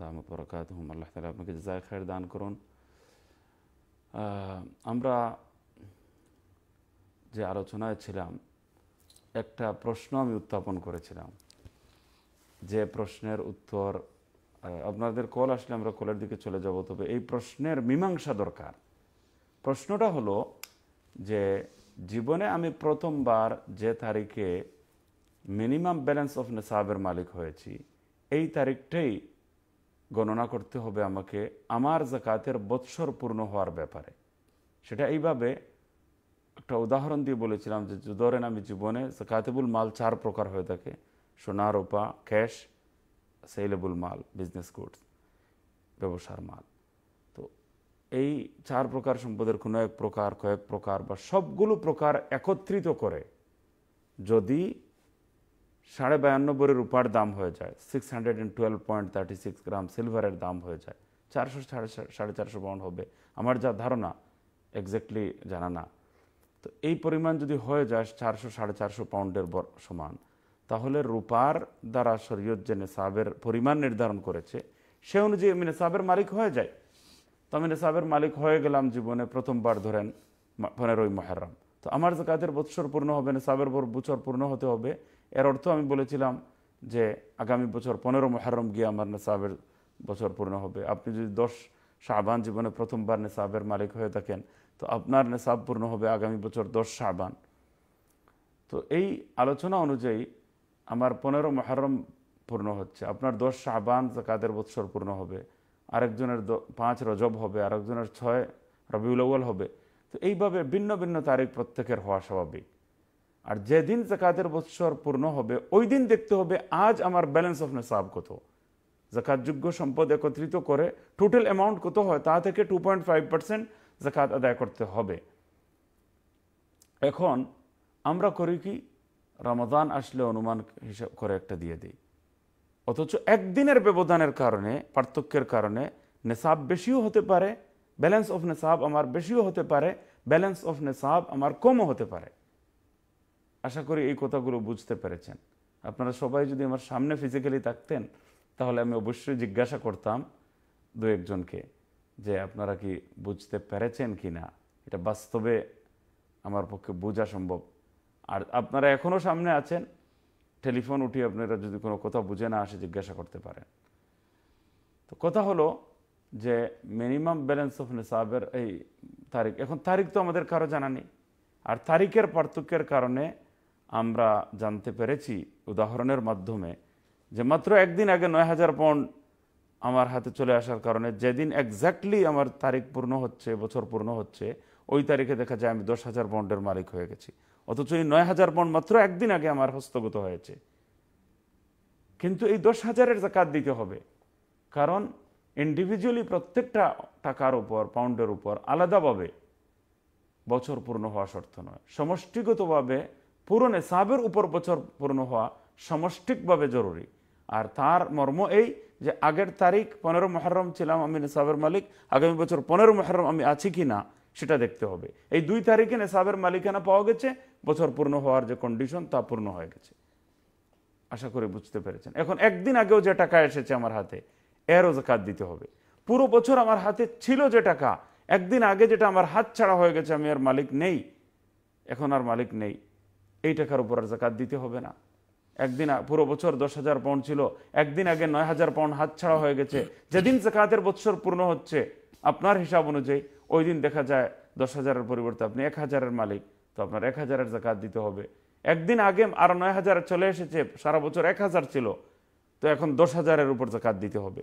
দামত বরকাত আল্লাহ তালা আপনাকে জাজাক খায়ের দান করুন আমরা যে আলোচনায় ছিলাম একটা প্রশ্ন আমি উত্থাপন করেছিলাম যে প্রশ্নের উত্তর আপনাদের কল আসলে আমরা কলের দিকে চলে যাব তবে এই প্রশ্নের মীমাংসা দরকার প্রশ্নটা হলো যে জীবনে আমি প্রথমবার যে তারিখে মিনিমাম ব্যালেন্স অফ নেশাবের মালিক হয়েছি এই তারিখটাই গণনা করতে হবে আমাকে আমার জাকাতের বৎসর পূর্ণ হওয়ার ব্যাপারে সেটা এইভাবে একটা উদাহরণ দিয়ে বলেছিলাম যে ধরেন আমি জীবনে জাকাতেবুল মাল চার প্রকার হয়ে থাকে সোনা রূপা ক্যাশ সেলেবল মাল বিজনেস গুডস ব্যবসার মাল তো এই চার প্রকার সম্পদের কোনো এক প্রকার কয়েক প্রকার বা সবগুলো প্রকার একত্রিত করে যদি সাড়ে বায়ান্ন রূপার দাম হয়ে যায় six hundred and twelve point thirty six gram সিলভারের দাম হয়ে যায় চারশো সাড়ে সাড়ে চারশো পাউন্ড হবে আমার যা ধারণা এক্স্যাক্টলি জানা না তো এই পরিমাণ যদি হয়ে যায় চারশো সাড়ে চারশো পাউন্ডের সমান তাহলে রূপার দ্বারা শরীয়ত যে নেশাবের পরিমাণ নির্ধারণ করেছে সে অনুযায়ী আমি নেশাবের মালিক হয়ে যাই তো আমি নেশাবের মালিক হয়ে গেলাম জীবনে প্রথমবার ধরেন পনেরোই মহরম তো আমার যে জাকাতের বৎসর পূর্ণ হবে নেশাবের বছর পূর্ণ হতে হবে এর অর্থ আমি বলেছিলাম যে আগামী বছর পনেরো মহারম গিয়ে আমার নেশাবের বছর পূর্ণ হবে আপনি যদি দশ শাহবান জীবনে প্রথমবার নেশাবের মালিক হয়ে থাকেন তো আপনার নেশাব পূর্ণ হবে আগামী বছর দশ শাহবান তো এই আলোচনা অনুযায়ী আমার পনেরো মহারম পূর্ণ হচ্ছে আপনার দশ শাহবান কাদের বৎসর পূর্ণ হবে আরেকজনের পাঁচ রজব হবে আরেকজনের ছয় রবিউল হবে তো এইভাবে ভিন্ন ভিন্ন তারিখ প্রত্যেকের হওয়া স্বাভাবিক আর যেদিন জাকাতের বৎসর পূর্ণ হবে ওই দিন দেখতে হবে আজ আমার ব্যালেন্স অফ নেশাব কত জাকাতযোগ্য সম্পদ একত্রিত করে টোটাল অ্যামাউন্ট কত হয় তা থেকে টু পয়েন্ট ফাইভ পার্সেন্ট জাকাত আদায় করতে হবে এখন আমরা করি কি রমাদান আসলে অনুমান হিসাব করে একটা দিয়ে দিই অথচ একদিনের ব্যবধানের কারণে পার্থক্যের কারণে নেশাব বেশিও হতে পারে ব্যালেন্স অফ নেশাব আমার বেশিও হতে পারে ব্যালেন্স অফ নেশাব আমার কমও হতে পারে আশা করি এই কথাগুলো বুঝতে পেরেছেন আপনারা সবাই যদি আমার সামনে ফিজিক্যালি থাকতেন তাহলে আমি অবশ্যই জিজ্ঞাসা করতাম দু একজনকে যে আপনারা কি বুঝতে পেরেছেন কি না এটা বাস্তবে আমার পক্ষে বোঝা সম্ভব আর আপনারা এখনও সামনে আছেন টেলিফোন উঠিয়ে আপনারা যদি কোনো কথা বুঝে না আসে জিজ্ঞাসা করতে পারেন তো কথা হলো যে মিনিমাম ব্যালেন্স অফ নেশাবের এই তারিখ এখন তারিখ তো আমাদের কারো জানা নেই আর তারিখের পার্থক্যের কারণে আমরা জানতে পেরেছি উদাহরণের মাধ্যমে যে মাত্র একদিন আগে নয় হাজার পাউন্ড আমার হাতে চলে আসার কারণে যেদিন একজাক্টলি আমার তারিখ পূর্ণ হচ্ছে বছর পূর্ণ হচ্ছে ওই তারিখে দেখা যায় আমি দশ হাজার পাউন্ডের মালিক হয়ে গেছি অথচ এই নয় হাজার পাউন্ড মাত্র একদিন আগে আমার হস্তগত হয়েছে কিন্তু এই দশ হাজারের জাকাত দিতে হবে কারণ ইন্ডিভিজুয়ালি প্রত্যেকটা টাকার উপর পাউন্ডের উপর আলাদাভাবে বছর পূর্ণ হওয়া শর্ত নয় সমষ্টিগতভাবে পূরণে সাবের উপর বছর পূর্ণ হওয়া সমষ্টিকভাবে জরুরি আর তার মর্ম এই যে আগের তারিখ পনেরো মহরম ছিলাম আমি নেশাবের মালিক আগামী বছর পনেরো মহরম আমি আছি কি না সেটা দেখতে হবে এই দুই তারিখে নেশাবের মালিকানা পাওয়া গেছে বছর পূর্ণ হওয়ার যে কন্ডিশন তা পূর্ণ হয়ে গেছে আশা করে বুঝতে পেরেছেন এখন একদিন আগেও যে টাকা এসেছে আমার হাতে এরও জাকাত দিতে হবে পুরো বছর আমার হাতে ছিল যে টাকা একদিন আগে যেটা আমার হাত ছাড়া হয়ে গেছে আমি আর মালিক নেই এখন আর মালিক নেই এই টাকার উপর আর জাকাত দিতে হবে না একদিন পুরো বছর দশ হাজার পাউন্ড ছিল একদিন আগে নয় হাজার পাউন্ড হাতছাড়া হয়ে গেছে যেদিন জাকাতের বছর পূর্ণ হচ্ছে আপনার হিসাব অনুযায়ী ওই দিন দেখা যায় দশ হাজারের পরিবর্তে আপনি এক হাজারের মালিক তো আপনার এক হাজারের জাকাত দিতে হবে একদিন আগে আর নয় হাজার চলে এসেছে সারা বছর এক হাজার ছিল তো এখন দশ হাজারের উপর জাকাত দিতে হবে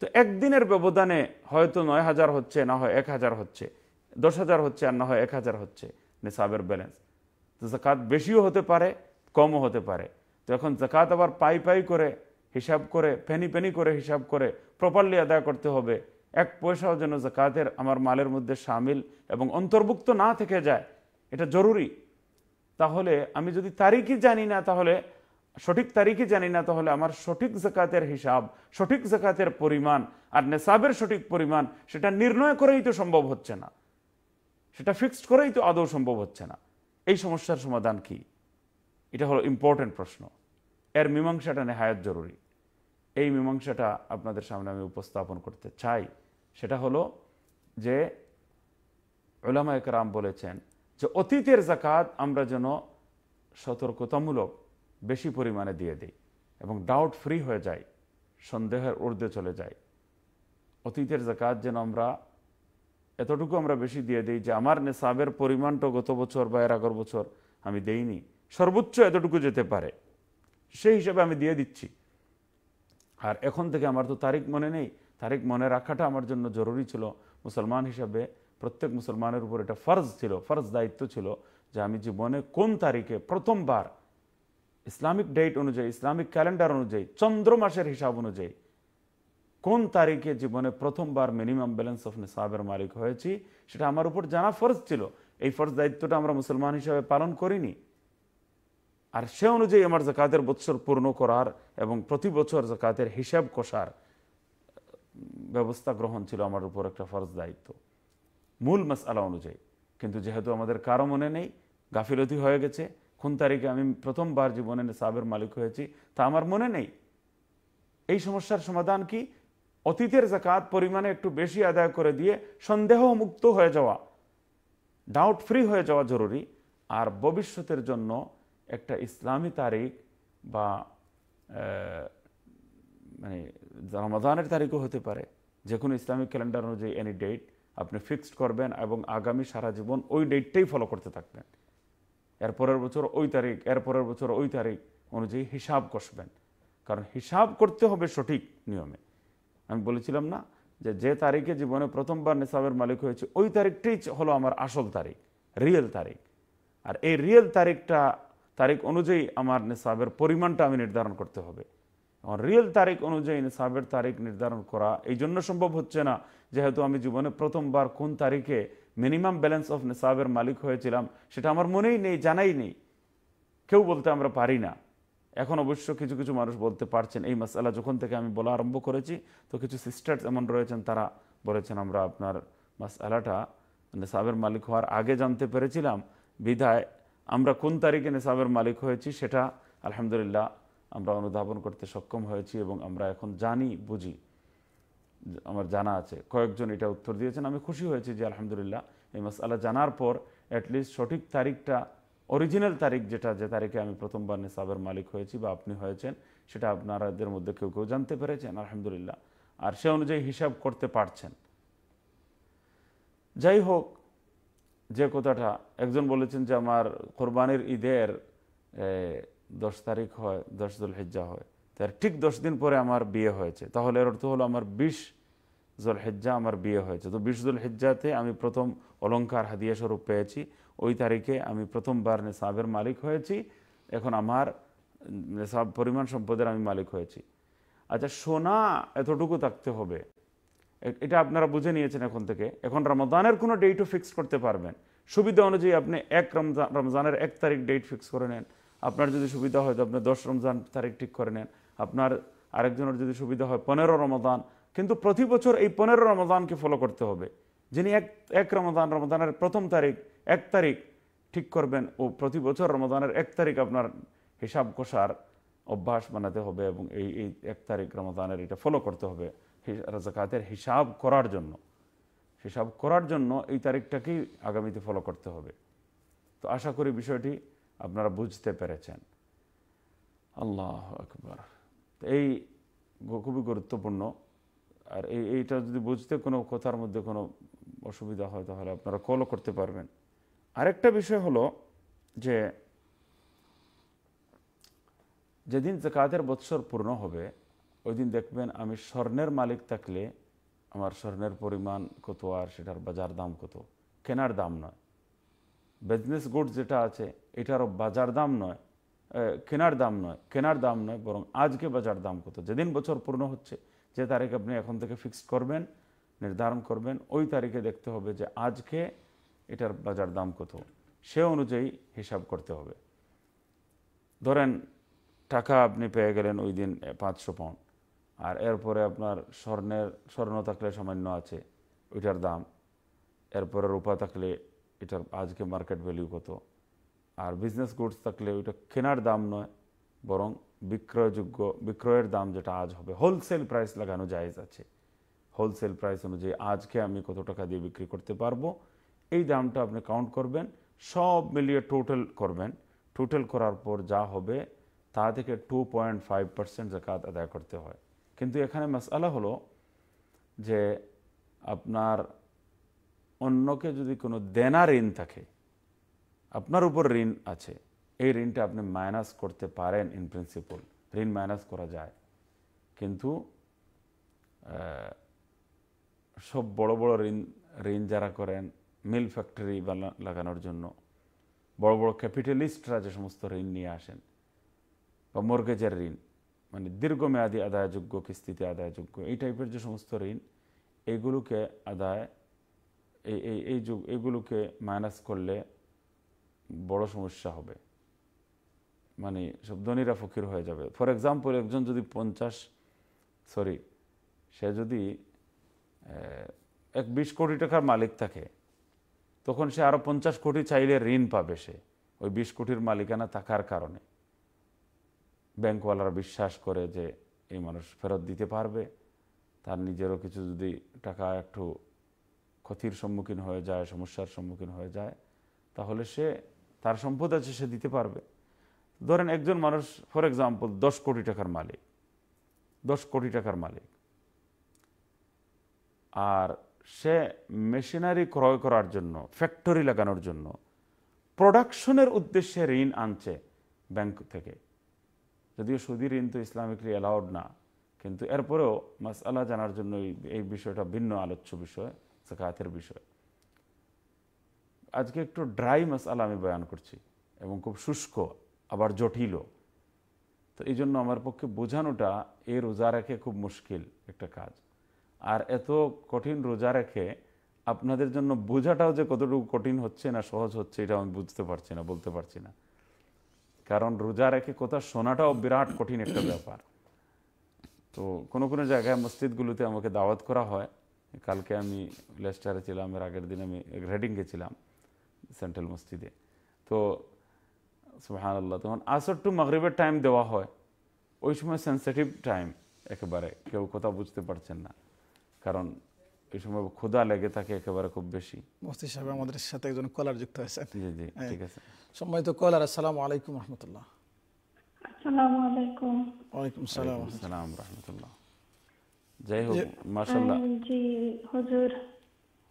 তো একদিনের ব্যবধানে হয়তো নয় হাজার হচ্ছে না হয় এক হাজার হচ্ছে দশ হাজার হচ্ছে আর না হয় এক হাজার হচ্ছে নিসাবের ব্যালেন্স তো জাকাত বেশিও হতে পারে কমও হতে পারে তো এখন জাকাত আবার পাই পাই করে হিসাব করে ফেনি ফেনি করে হিসাব করে প্রপারলি আদায় করতে হবে এক পয়সাও যেন জাকাতের আমার মালের মধ্যে সামিল এবং অন্তর্ভুক্ত না থেকে যায় এটা জরুরি তাহলে আমি যদি তারিখই জানি না তাহলে সঠিক তারিখই জানি না তাহলে আমার সঠিক জাকাতের হিসাব সঠিক জাকাতের পরিমাণ আর নেশাবের সঠিক পরিমাণ সেটা নির্ণয় করেই তো সম্ভব হচ্ছে না সেটা ফিক্সড করেই তো আদৌ সম্ভব হচ্ছে না এই সমস্যার সমাধান কি এটা হলো ইম্পর্টেন্ট প্রশ্ন এর মীমাংসাটা নেহায়ত জরুরি এই মীমাংসাটা আপনাদের সামনে আমি উপস্থাপন করতে চাই সেটা হলো যে ওলামা একরাম বলেছেন যে অতীতের জাকাত আমরা যেন সতর্কতামূলক বেশি পরিমাণে দিয়ে দিই এবং ডাউট ফ্রি হয়ে যায় সন্দেহের ঊর্ধ্বে চলে যায় অতীতের জাকাত যেন আমরা এতটুকু আমরা বেশি দিয়ে দিই যে আমার নেশাবের পরিমাণটা গত বছর বা এর আগের বছর আমি দেইনি সর্বোচ্চ এতটুকু যেতে পারে সেই হিসাবে আমি দিয়ে দিচ্ছি আর এখন থেকে আমার তো তারিখ মনে নেই তারিখ মনে রাখাটা আমার জন্য জরুরি ছিল মুসলমান হিসাবে প্রত্যেক মুসলমানের উপর এটা ফরজ ছিল ফরজ দায়িত্ব ছিল যে আমি জীবনে কোন তারিখে প্রথমবার ইসলামিক ডেট অনুযায়ী ইসলামিক ক্যালেন্ডার অনুযায়ী চন্দ্র মাসের হিসাব অনুযায়ী কোন তারিখে জীবনে প্রথমবার মিনিমাম ব্যালেন্স অফ নিসাবের মালিক হয়েছি সেটা আমার উপর জানা ফরজ ছিল এই ফরজ দায়িত্বটা আমরা মুসলমান হিসাবে পালন করিনি আর সে অনুযায়ী আমার জাকাতের বৎসর পূর্ণ করার এবং প্রতি বছর জাকাতের হিসাব কষার ব্যবস্থা গ্রহণ ছিল আমার উপর একটা ফরজ দায়িত্ব মূল মাস আলা অনুযায়ী কিন্তু যেহেতু আমাদের কারো মনে নেই গাফিলতি হয়ে গেছে কোন তারিখে আমি প্রথমবার জীবনে সাবের মালিক হয়েছি তা আমার মনে নেই এই সমস্যার সমাধান কি অতীতের জাকাত পরিমাণে একটু বেশি আদায় করে দিয়ে সন্দেহ মুক্ত হয়ে যাওয়া ডাউট ফ্রি হয়ে যাওয়া জরুরি আর ভবিষ্যতের জন্য একটা ইসলামী তারিখ বা মানে রমাদানের তারিখও হতে পারে যে কোনো ইসলামিক ক্যালেন্ডার অনুযায়ী এনি ডেট আপনি ফিক্সড করবেন এবং আগামী সারা জীবন ওই ডেটটাই ফলো করতে থাকবেন এর পরের বছর ওই তারিখ এর পরের বছর ওই তারিখ অনুযায়ী হিসাব কষবেন কারণ হিসাব করতে হবে সঠিক নিয়মে আমি বলেছিলাম না যে যে তারিখে জীবনে প্রথমবার নিসাবের মালিক হয়েছে ওই তারিখটাই হলো আমার আসল তারিখ রিয়েল তারিখ আর এই রিয়েল তারিখটা তারিখ অনুযায়ী আমার নিসাবের পরিমাণটা আমি নির্ধারণ করতে হবে আমার রিয়েল তারিখ অনুযায়ী নিসাবের তারিখ নির্ধারণ করা এই জন্য সম্ভব হচ্ছে না যেহেতু আমি জীবনে প্রথমবার কোন তারিখে মিনিমাম ব্যালেন্স অফ নিসাবের মালিক হয়েছিলাম সেটা আমার মনেই নেই জানাই নেই কেউ বলতে আমরা পারি না এখন অবশ্য কিছু কিছু মানুষ বলতে পারছেন এই মাসালা যখন থেকে আমি বলা আরম্ভ করেছি তো কিছু সিস্টার্স এমন রয়েছেন তারা বলেছেন আমরা আপনার মাসালাটা নেশাবের মালিক হওয়ার আগে জানতে পেরেছিলাম বিধায় আমরা কোন তারিখে নেশাবের মালিক হয়েছি সেটা আলহামদুলিল্লাহ আমরা অনুধাবন করতে সক্ষম হয়েছি এবং আমরা এখন জানি বুঝি আমার জানা আছে কয়েকজন এটা উত্তর দিয়েছেন আমি খুশি হয়েছি যে আলহামদুলিল্লাহ এই মাসালা জানার পর অ্যাটলিস্ট সঠিক তারিখটা অরিজিনাল তারিখ যেটা যে তারিখে আমি প্রথমবার নিসাবের মালিক হয়েছি বা আপনি হয়েছেন সেটা আপনারাদের মধ্যে কেউ কেউ জানতে পেরেছেন আলহামদুলিল্লাহ আর সে অনুযায়ী হিসাব করতে পারছেন যাই হোক যে কথাটা একজন বলেছেন যে আমার কোরবানির ঈদের দশ তারিখ হয় দশ হেজ্জা হয় তার ঠিক দশ দিন পরে আমার বিয়ে হয়েছে তাহলে এর অর্থ হলো আমার বিশ হেজ্জা আমার বিয়ে হয়েছে তো বিশ হেজ্জাতে আমি প্রথম অলঙ্কার হাদিয়া স্বরূপ পেয়েছি ওই তারিখে আমি প্রথমবার নেশাবের মালিক হয়েছি এখন আমার নেশাব পরিমাণ সম্পদের আমি মালিক হয়েছি আচ্ছা সোনা এতটুকু থাকতে হবে এটা আপনারা বুঝে নিয়েছেন এখন থেকে এখন রমজানের কোনো ডেটও ফিক্স করতে পারবেন সুবিধা অনুযায়ী আপনি এক রমজান রমজানের এক তারিখ ডেট ফিক্স করে নেন আপনার যদি সুবিধা হয় তো আপনি দশ রমজান তারিখ ঠিক করে নেন আপনার আরেকজনের যদি সুবিধা হয় পনেরো রমদান কিন্তু প্রতি বছর এই পনেরো রমদানকে ফলো করতে হবে যিনি এক এক রমদান রমদানের প্রথম তারিখ এক তারিখ ঠিক করবেন ও প্রতি বছর রমাদানের এক তারিখ আপনার হিসাব কষার অভ্যাস বানাতে হবে এবং এই এই এক তারিখ রমাদানের এটা ফলো করতে হবে জাকাতের হিসাব করার জন্য হিসাব করার জন্য এই তারিখটাকেই আগামীতে ফলো করতে হবে তো আশা করি বিষয়টি আপনারা বুঝতে পেরেছেন আল্লাহ আকবর এই খুবই গুরুত্বপূর্ণ আর এই এইটা যদি বুঝতে কোনো কথার মধ্যে কোনো অসুবিধা হয় তাহলে আপনারা কলও করতে পারবেন আরেকটা বিষয় হলো যে যেদিন জাকাতের বৎসর পূর্ণ হবে ওই দিন দেখবেন আমি স্বর্ণের মালিক থাকলে আমার স্বর্ণের পরিমাণ কত আর সেটার বাজার দাম কত কেনার দাম নয় বিজনেস গুড যেটা আছে এটারও বাজার দাম নয় কেনার দাম নয় কেনার দাম নয় বরং আজকে বাজার দাম কত যেদিন বছর পূর্ণ হচ্ছে যে তারিখ আপনি এখন থেকে ফিক্সড করবেন নির্ধারণ করবেন ওই তারিখে দেখতে হবে যে আজকে এটার বাজার দাম কত সে অনুযায়ী হিসাব করতে হবে ধরেন টাকা আপনি পেয়ে গেলেন ওই দিন পাঁচশো পাউন্ড আর এরপরে আপনার স্বর্ণের স্বর্ণ থাকলে সামান্য আছে ওইটার দাম এরপরে রূপা থাকলে এটার আজকে মার্কেট ভ্যালু কত আর বিজনেস গুডস থাকলে ওইটা কেনার দাম নয় বরং বিক্রয়যোগ্য বিক্রয়ের দাম যেটা আজ হবে হোলসেল প্রাইস লাগানো জায়েজ আছে হোলসেল প্রাইস অনুযায়ী আজকে আমি কত টাকা দিয়ে বিক্রি করতে পারবো এই দামটা আপনি কাউন্ট করবেন সব মিলিয়ে টোটাল করবেন টোটাল করার পর যা হবে তা থেকে টু পয়েন্ট ফাইভ পার্সেন্ট জাকাত আদায় করতে হয় কিন্তু এখানে মশালা হলো যে আপনার অন্যকে যদি কোনো দেনা ঋণ থাকে আপনার উপর ঋণ আছে এই ঋণটা আপনি মাইনাস করতে পারেন ইন প্রিন্সিপাল ঋণ মাইনাস করা যায় কিন্তু সব বড় বড় ঋণ ঋণ যারা করেন মিল ফ্যাক্টরি লাগানোর জন্য বড় বড় ক্যাপিটালিস্টরা যে সমস্ত ঋণ নিয়ে আসেন বা মর্গেজের ঋণ মানে দীর্ঘমেয়াদী আদায়যোগ্য কিস্তিতে আদায়যোগ্য এই টাইপের যে সমস্ত ঋণ এগুলোকে আদায় এই এই এই যুগ এগুলোকে মাইনাস করলে বড় সমস্যা হবে মানে সব ধনীরা ফকির হয়ে যাবে ফর এক্সাম্পল একজন যদি পঞ্চাশ সরি সে যদি এক বিশ কোটি টাকার মালিক থাকে তখন সে আরও পঞ্চাশ কোটি চাইলে ঋণ পাবে সে ওই বিশ কোটির মালিকানা থাকার কারণে ব্যাংকওয়ালারা বিশ্বাস করে যে এই মানুষ ফেরত দিতে পারবে তার নিজেরও কিছু যদি টাকা একটু ক্ষতির সম্মুখীন হয়ে যায় সমস্যার সম্মুখীন হয়ে যায় তাহলে সে তার সম্পদ আছে সে দিতে পারবে ধরেন একজন মানুষ ফর এক্সাম্পল দশ কোটি টাকার মালিক দশ কোটি টাকার মালিক আর সে মেশিনারি ক্রয় করার জন্য ফ্যাক্টরি লাগানোর জন্য প্রোডাকশনের উদ্দেশ্যে ঋণ আনছে ব্যাংক থেকে যদিও সুদি ঋণ তো ইসলামিকলি অ্যালাউড না কিন্তু এরপরেও মাসালা জানার জন্য এই বিষয়টা ভিন্ন আলোচ্য বিষয় সেখাতের বিষয় আজকে একটু ড্রাই মাসালা আমি বয়ান করছি এবং খুব শুষ্ক আবার জটিলও তো এই জন্য আমার পক্ষে বোঝানোটা এই রোজা রাখে খুব মুশকিল একটা কাজ আর এত কঠিন রোজা রেখে আপনাদের জন্য বোঝাটাও যে কতটুকু কঠিন হচ্ছে না সহজ হচ্ছে এটা আমি বুঝতে পারছি না বলতে পারছি না কারণ রোজা রেখে কোথাও শোনাটাও বিরাট কঠিন একটা ব্যাপার তো কোনো কোনো জায়গায় মসজিদগুলোতে আমাকে দাওয়াত করা হয় কালকে আমি লেস্টারে ছিলাম এর আগের দিন আমি রেডিং গেছিলাম সেন্ট্রাল মসজিদে তো সুহান আল্লাহ তখন আসর টু মাগরীবের টাইম দেওয়া হয় ওই সময় সেন্সিটিভ টাইম একেবারে কেউ কথা বুঝতে পারছেন না কারণ এই সময় ক্ষুধা লেগে থাকে একেবারে খুব বেশি মুফতি সাহেব আমাদের সাথে একজন কলার যুক্ত হয়েছে জি জি হ্যাঁ। ঠিক আছে সম্মানিত কলার আসসালামু আলাইকুম রহমতুল্লাহ আসসালামু আলাইকুম ওয়ালাইকুম হোক মাশাআল্লাহ জি হুজুর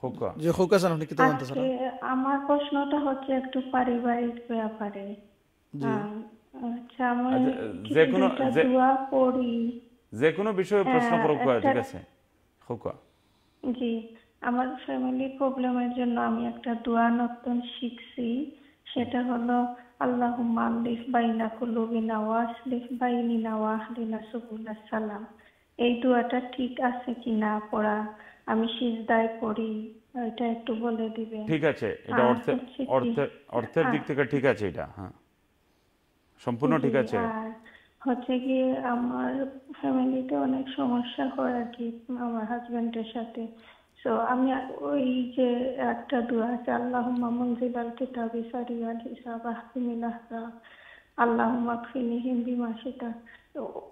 হুকা জি হুকা স্যার আপনি কি জানতে চান আমার প্রশ্নটা হচ্ছে একটু পারিবারিক ব্যাপারে জি আচ্ছা, আচ্ছা যে কোনো যে কোনো বিষয়ে প্রশ্ন হ্যাঁ, করব ঠিক আছে খোকা জি আমার ফ্যামিলি প্রবলেমের জন্য আমি একটা দোয়া নতুন শিখছি সেটা হলো আল্লাহুম্মা আলিফ বাইনা কুলুবিনা ওয়া আসলিফ বাইনিনা ওয়া আহলিনা সুবুলাস সালাম এই দোয়াটা ঠিক আছে কি না পড়া আমি সিজদায় পড়ি এটা একটু বলে দিবেন ঠিক আছে এটা হ্যাঁ, অর্থের অর্থের হ্যাঁ। অর্থের দিক থেকে ঠিক আছে এটা হ্যাঁ সম্পূর্ণ ঠিক আছে হচ্ছে কি আমার ফ্যামিলিতে অনেক সমস্যা হয় আর কি আমার হাজব্যান্ডের সাথে তো আমি ওই যে একটা দোয়া আছে আল্লাহ মঞ্জিলাল কিতাবি সারিয়া হিসাব আহমিলাহরা আল্লাহ মাকফিনি হিন্দি মাসিতা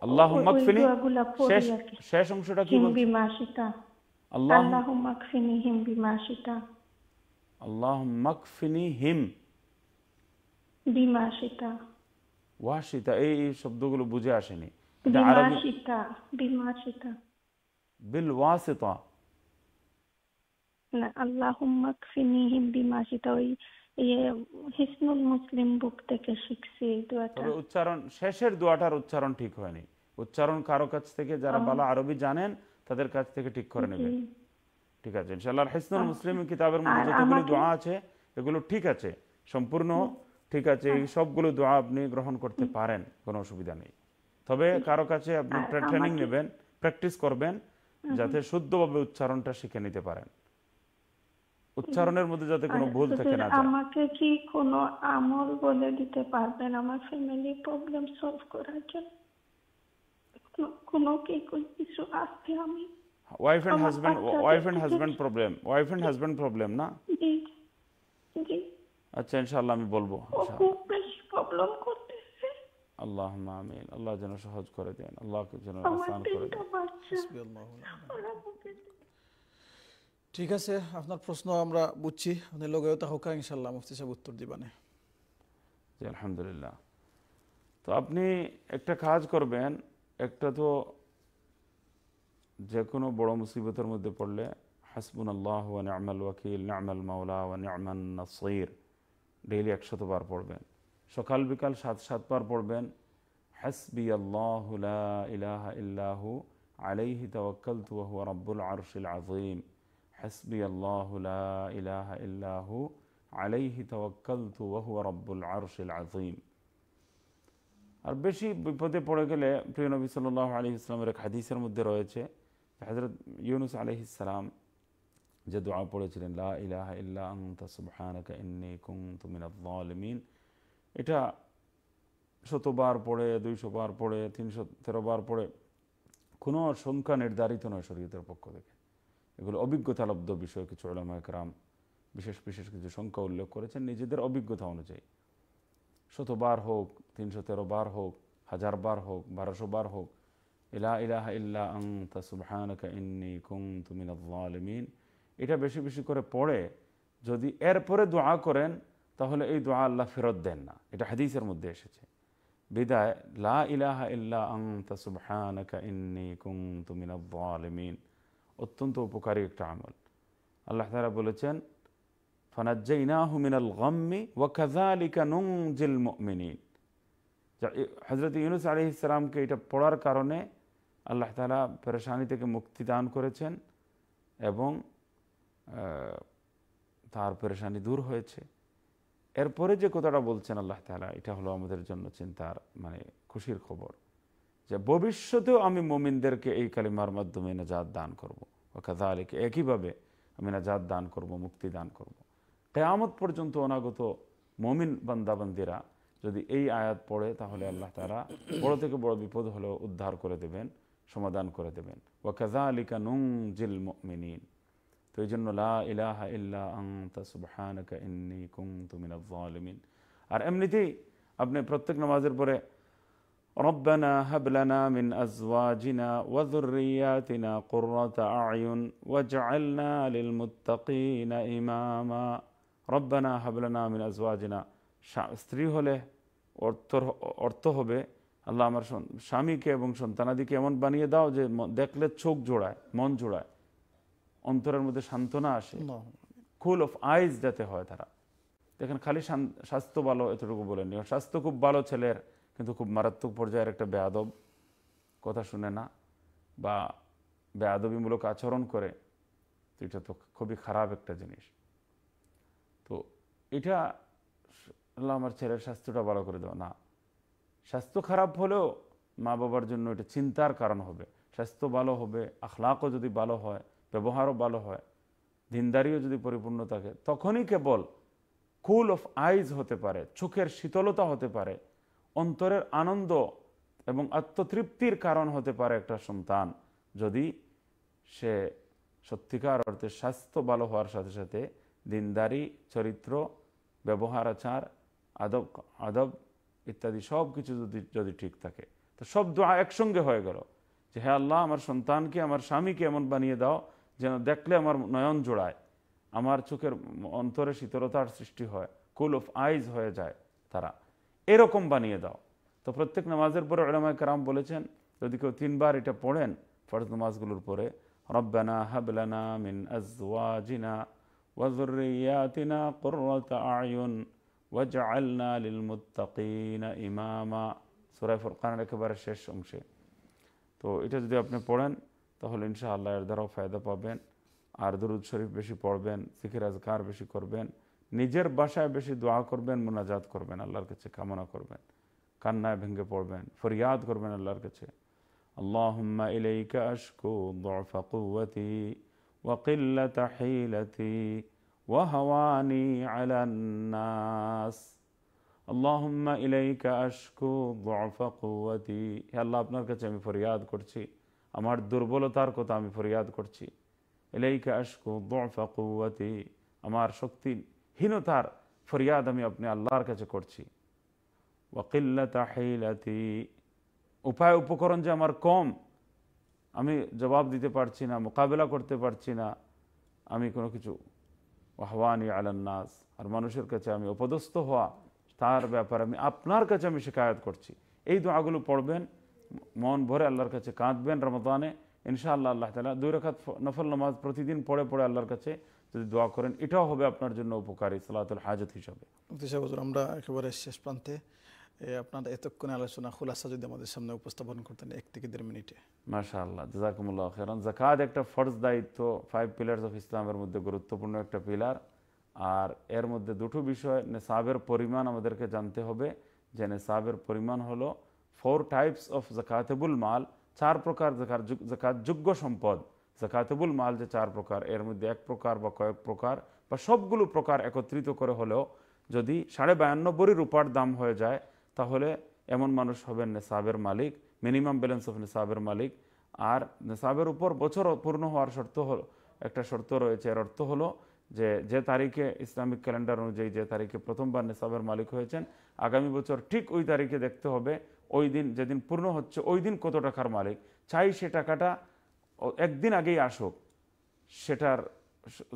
আল্লাহ মাকফিনি শেষ অংশটা কি হিন্দি মাসিতা আল্লাহ মাকফিনি হিন্দি আল্লাহ মাকফিনি হিম বিমাসিতা ওয়াশিতা এই শব্দগুলো বুঝে আসেনি বিল ওয়াসিতা না আল্লাহুম্মা কফিনিহিম বিমা শিতা ওই ইয়ে হিসনুল মুসলিম বুক থেকে শিখছি দোয়াটা উচ্চারণ শেষের দোয়াটার উচ্চারণ ঠিক হয়নি উচ্চারণ কারো কাছ থেকে যারা ভালো আরবি জানেন তাদের কাছ থেকে ঠিক করে নেবেন ঠিক আছে ইনশাআল্লাহ হিসনুল আচ্ছা। মুসলিম কিতাবের মধ্যে যতগুলো দোয়া আছে এগুলো ঠিক আছে সম্পূর্ণ ঠিক আছে এই সবগুলো দোয়া আপনি গ্রহণ করতে পারেন কোনো অসুবিধা নেই তবে কারো কাছে আপনি ট্রেনিং নেবেন প্র্যাকটিস করবেন যাতে শুদ্ধভাবে উচ্চারণটা শিখে নিতে পারেন উচ্চারণের মধ্যে যাতে কোনো ভুল না আমাকে কি কোনো আমল বলে দিতে পারবেন আমার ফ্যামিলি প্রবলেম সলভ করার জন্য কোনো কি কিছু আমি wife and husband wife and husband problem wife and husband problem না জি জি আচ্ছা ইনশাআল্লাহ আমি বলবো আল্লাহ আমিন আল্লাহ যেন সহজ করে দেন আল্লাহকে যেন আসান করে দেন ঠিক আছে আপনার প্রশ্ন আমরা বুঝছি আপনি লগায়তা হোক ইনশাআল্লাহ মুফতি সাহেব উত্তর দিবানে জি আলহামদুলিল্লাহ তো আপনি একটা কাজ করবেন একটা তো যে কোনো বড় মুসিবতের মধ্যে পড়লে হাসবুন আল্লাহ ওয়া নি'মাল ওয়াকিল নি'মাল মাওলা ওয়া নি'মান নাসির ডেইলি একশত বার পড়বেন সকাল বিকাল সাত সাতবার পড়বেন হসবি আল্লাহ ইলাহা ইল্লাহু আলাইহি তওয়াক্কাল তুয়াহু রব্বুল আরশিল আজিম হসবি আল্লাহ ইলাহা ইল্লাহু আলাইহি তওয়াক্কাল তুয়াহু রব্বুল আরশিল আজিম আর বেশি বিপদে পড়ে গেলে প্রিয় নবী সাল্লাহ আলী ইসলামের এক হাদিসের মধ্যে রয়েছে হজরত ইউনুস আলহ যে দোয়া পড়েছিলেন লা ইলাহা ইল্লা সুবহানাকা ইন্নি কুনতু মিনাল জালিমিন এটা শতবার পড়ে দুইশো বার পড়ে তিনশো তেরো বার পড়ে কোনো সংখ্যা নির্ধারিত নয় শরীয়তের পক্ষ থেকে এগুলো অভিজ্ঞতালব্ধ বিষয় কিছু ওলামায়করাম বিশেষ বিশেষ কিছু সংখ্যা উল্লেখ করেছেন নিজেদের অভিজ্ঞতা অনুযায়ী শতবার হোক তিনশো তেরো বার হোক হাজার বার হোক বারোশো বার হোক ইলা ইলাহা ইল্লা আং তা সুবহানাকা ইন্নি কুং তুমি আলমিন এটা বেশি বেশি করে পড়ে যদি এরপরে দোয়া করেন তাহলে এই দোয়া আল্লাহ ফেরত দেন না এটা হাদিসের মধ্যে এসেছে বিদায় লা ইলাহা ইল্লাহ আংতা ইন্নি অত্যন্ত উপকারী একটা আমল আল্লাহ তারা বলেছেন হজরত ইউনুস আলী ইসলামকে এটা পড়ার কারণে আল্লাহ তালা পরেশানি থেকে মুক্তি দান করেছেন এবং তার পরেশানি দূর হয়েছে এরপরে যে কথাটা বলছেন আল্লাহ তালা এটা হলো আমাদের জন্য চিন্তার মানে খুশির খবর যে ভবিষ্যতেও আমি মোমিনদেরকে এই কালিমার মাধ্যমে নাজাদ দান করব ও কাজা আলীকে একইভাবে আমি নাজাদ দান করব মুক্তি দান করব কেয়ামত পর্যন্ত অনাগত মমিন বান্দাবান্দিরা যদি এই আয়াত পড়ে তাহলে আল্লাহ তারা বড় থেকে বড় বিপদ হলেও উদ্ধার করে দেবেন সমাধান করে দেবেন ও কাজা আলিকা নুং জিল মিনীন তো এই জন্য লা ইলাহা ইল্লা আংতা সুবহানাকা ইন্নি কুনতু মিনাল জালিমিন আর এমনিতেই আপনি প্রত্যেক নামাজের পরে রব্বানা হাবলানা মিন আজওয়াজিনা ওয়া যুররিয়াতিনা কুররাতা আয়ুন ওয়াজআলনা লিল মুত্তাকিনা ইমামা রব্বানা হাবলানা মিন আজওয়াজিনা স্ত্রী হলে অর্থ অর্থ হবে আল্লাহ আমার স্বামীকে এবং সন্তানাদিকে এমন বানিয়ে দাও যে দেখলে চোখ জোড়ায় মন জোড়ায় অন্তরের মধ্যে সান্ত্বনা আসে কুল অফ আইজ যাতে হয় তারা দেখেন খালি স্বাস্থ্য ভালো এতটুকু বলেনি স্বাস্থ্য খুব ভালো ছেলের কিন্তু খুব মারাত্মক পর্যায়ের একটা বেয়াদব কথা শুনে না বা বেয়াদবিমূলক আচরণ করে তো এটা তো খুবই খারাপ একটা জিনিস তো এটা আমার ছেলের স্বাস্থ্যটা ভালো করে দেওয়া না স্বাস্থ্য খারাপ হলেও মা বাবার জন্য এটা চিন্তার কারণ হবে স্বাস্থ্য ভালো হবে আখলাকও যদি ভালো হয় ব্যবহারও ভালো হয় দিনদারিও যদি পরিপূর্ণ থাকে তখনই কেবল কুল অফ আইজ হতে পারে চোখের শীতলতা হতে পারে অন্তরের আনন্দ এবং আত্মতৃপ্তির কারণ হতে পারে একটা সন্তান যদি সে সত্যিকার অর্থে স্বাস্থ্য ভালো হওয়ার সাথে সাথে দিনদারি চরিত্র ব্যবহার আচার আদব আদব ইত্যাদি সব কিছু যদি যদি ঠিক থাকে তো সব দোয়া একসঙ্গে হয়ে গেল যে হ্যাঁ আল্লাহ আমার সন্তানকে আমার স্বামীকে এমন বানিয়ে দাও যেন দেখলে আমার নয়ন জোড়ায় আমার চোখের অন্তরে শীতলতার সৃষ্টি হয় কুল অফ আইজ হয়ে যায় তারা এরকম বানিয়ে দাও তো প্রত্যেক নামাজের পরে আলামায় কারাম বলেছেন যদি কেউ তিনবার এটা পড়েন ফরজ নামাজগুলোর পরে রব্বানা হাবলানা মিন আজওয়াজিনা وذرياتنا قرة أعين লিল মুত্তাকিনা ইমামা সূরা ফুরকানের একেবারে শেষ অংশে তো এটা যদি আপনি পড়েন তাহলে ইনশাআল্লাহ এর দ্বারাও ফায়দা পাবেন আর দরুদ শরীফ বেশি পড়বেন ফিকির আজকার বেশি করবেন নিজের বাসায় বেশি দোয়া করবেন মোনাজাত করবেন আল্লাহর কাছে কামনা করবেন কান্নায় ভেঙে পড়বেন ফরিয়াদ করবেন আল্লাহর কাছে اللهم وهواني على الناس اللهم إليك أشكو ضعف قوتي হে আল্লাহ আপনার কাছে আমি ফরিয়াদ করছি আমার দুর্বলতার কথা আমি ফরিয়াদ করছি এলাইকা আসকু দোফা কুয়াতি আমার শক্তিহীনতার ফরিয়াদ আমি আপনি আল্লাহর কাছে করছি ওয়াকিল্লা তাহিলাতি উপায় উপকরণ যে আমার কম আমি জবাব দিতে পারছি না মোকাবেলা করতে পারছি না আমি কোনো কিছু ওয়াহওয়ানি আলান্নাস আর মানুষের কাছে আমি অপদস্থ হওয়া তার ব্যাপারে আমি আপনার কাছে আমি শিকায়ত করছি এই দোয়াগুলো পড়বেন মন ভরে আল্লাহর কাছে কাঁদবেন রমদানে ইনশাআল্লাহ আল্লাহ তালা দুই রাখাত নফল নামাজ প্রতিদিন পড়ে পড়ে আল্লাহর কাছে যদি দোয়া করেন এটাও হবে আপনার জন্য উপকারী সালাতুল হাজত হিসাবে আমরা একেবারে শেষ প্রান্তে আপনার এতক্ষণে আলোচনা খুলাসা যদি আমাদের সামনে উপস্থাপন করতেন এক থেকে দেড় মিনিটে মাশা আল্লাহ জাকুমুল্লাহ খেরান জাকাত একটা ফর্জ দায়িত্ব ফাইভ পিলার্স অফ ইসলামের মধ্যে গুরুত্বপূর্ণ একটা পিলার আর এর মধ্যে দুটো বিষয় নেশাবের পরিমাণ আমাদেরকে জানতে হবে যে নেশাবের পরিমাণ হলো ফোর টাইপস অফ জাকাতেবুল মাল চার প্রকার জাকাত জাকাত যোগ্য সম্পদ জাকাতেবুল মাল যে চার প্রকার এর মধ্যে এক প্রকার বা কয়েক প্রকার বা সবগুলো প্রকার একত্রিত করে হলেও যদি সাড়ে বায়ান্ন রূপার দাম হয়ে যায় তাহলে এমন মানুষ হবেন নেশাবের মালিক মিনিমাম ব্যালেন্স অফ নেশাবের মালিক আর নেশাবের উপর বছর পূর্ণ হওয়ার শর্ত হল একটা শর্ত রয়েছে এর অর্থ হলো যে যে তারিখে ইসলামিক ক্যালেন্ডার অনুযায়ী যে তারিখে প্রথমবার নেশাবের মালিক হয়েছেন আগামী বছর ঠিক ওই তারিখে দেখতে হবে ওই দিন যেদিন পূর্ণ হচ্ছে ওই দিন কত টাকার মালিক চাই সে টাকাটা একদিন আগেই আসুক সেটার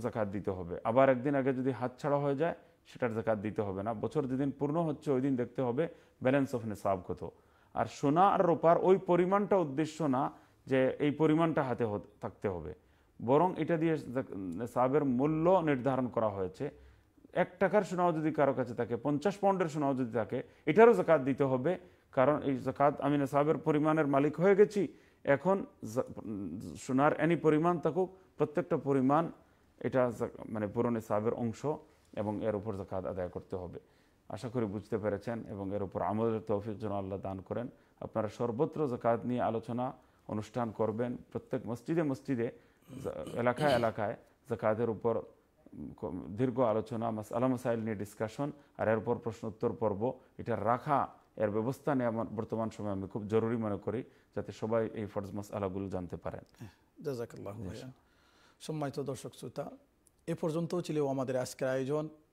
জাকাত দিতে হবে আবার একদিন আগে যদি হাত ছাড়া হয়ে যায় সেটার জাকাত দিতে হবে না বছর যেদিন পূর্ণ হচ্ছে ওই দিন দেখতে হবে ব্যালেন্স অফ নিসাব কত আর সোনা আর রোপার ওই পরিমাণটা উদ্দেশ্য না যে এই পরিমাণটা হাতে থাকতে হবে বরং এটা দিয়ে সাবের মূল্য নির্ধারণ করা হয়েছে এক টাকার সোনাও যদি কারো কাছে থাকে পঞ্চাশ পাউন্ডের সোনাও যদি থাকে এটারও জাকাত দিতে হবে কারণ এই জাকাত আমি নেশাবের পরিমাণের মালিক হয়ে গেছি এখন সোনার এনি পরিমাণ থাকুক প্রত্যেকটা পরিমাণ এটা মানে পুরো নেশাবের অংশ এবং এর উপর জাকাত আদায় করতে হবে আশা করি বুঝতে পেরেছেন এবং এর উপর আমাদের তৌফিক যেন আল্লাহ দান করেন আপনারা সর্বত্র জাকাত নিয়ে আলোচনা অনুষ্ঠান করবেন প্রত্যেক মসজিদে মসজিদে এলাকায় এলাকায় জাকাতের উপর দীর্ঘ আলোচনা আলা মাসাইল নিয়ে ডিসকাশন আর এর উপর প্রশ্নোত্তর পর্ব এটা রাখা এর ব্যবস্থা নিয়ে আমার বর্তমান সময় আমি খুব জরুরি মনে করি যাতে সবাই এই ফরজ মাস আলাগুলো জানতে পারেন সম্মানিত দর্শক শ্রোতা এ পর্যন্ত ছিল আমাদের আজকের আয়োজন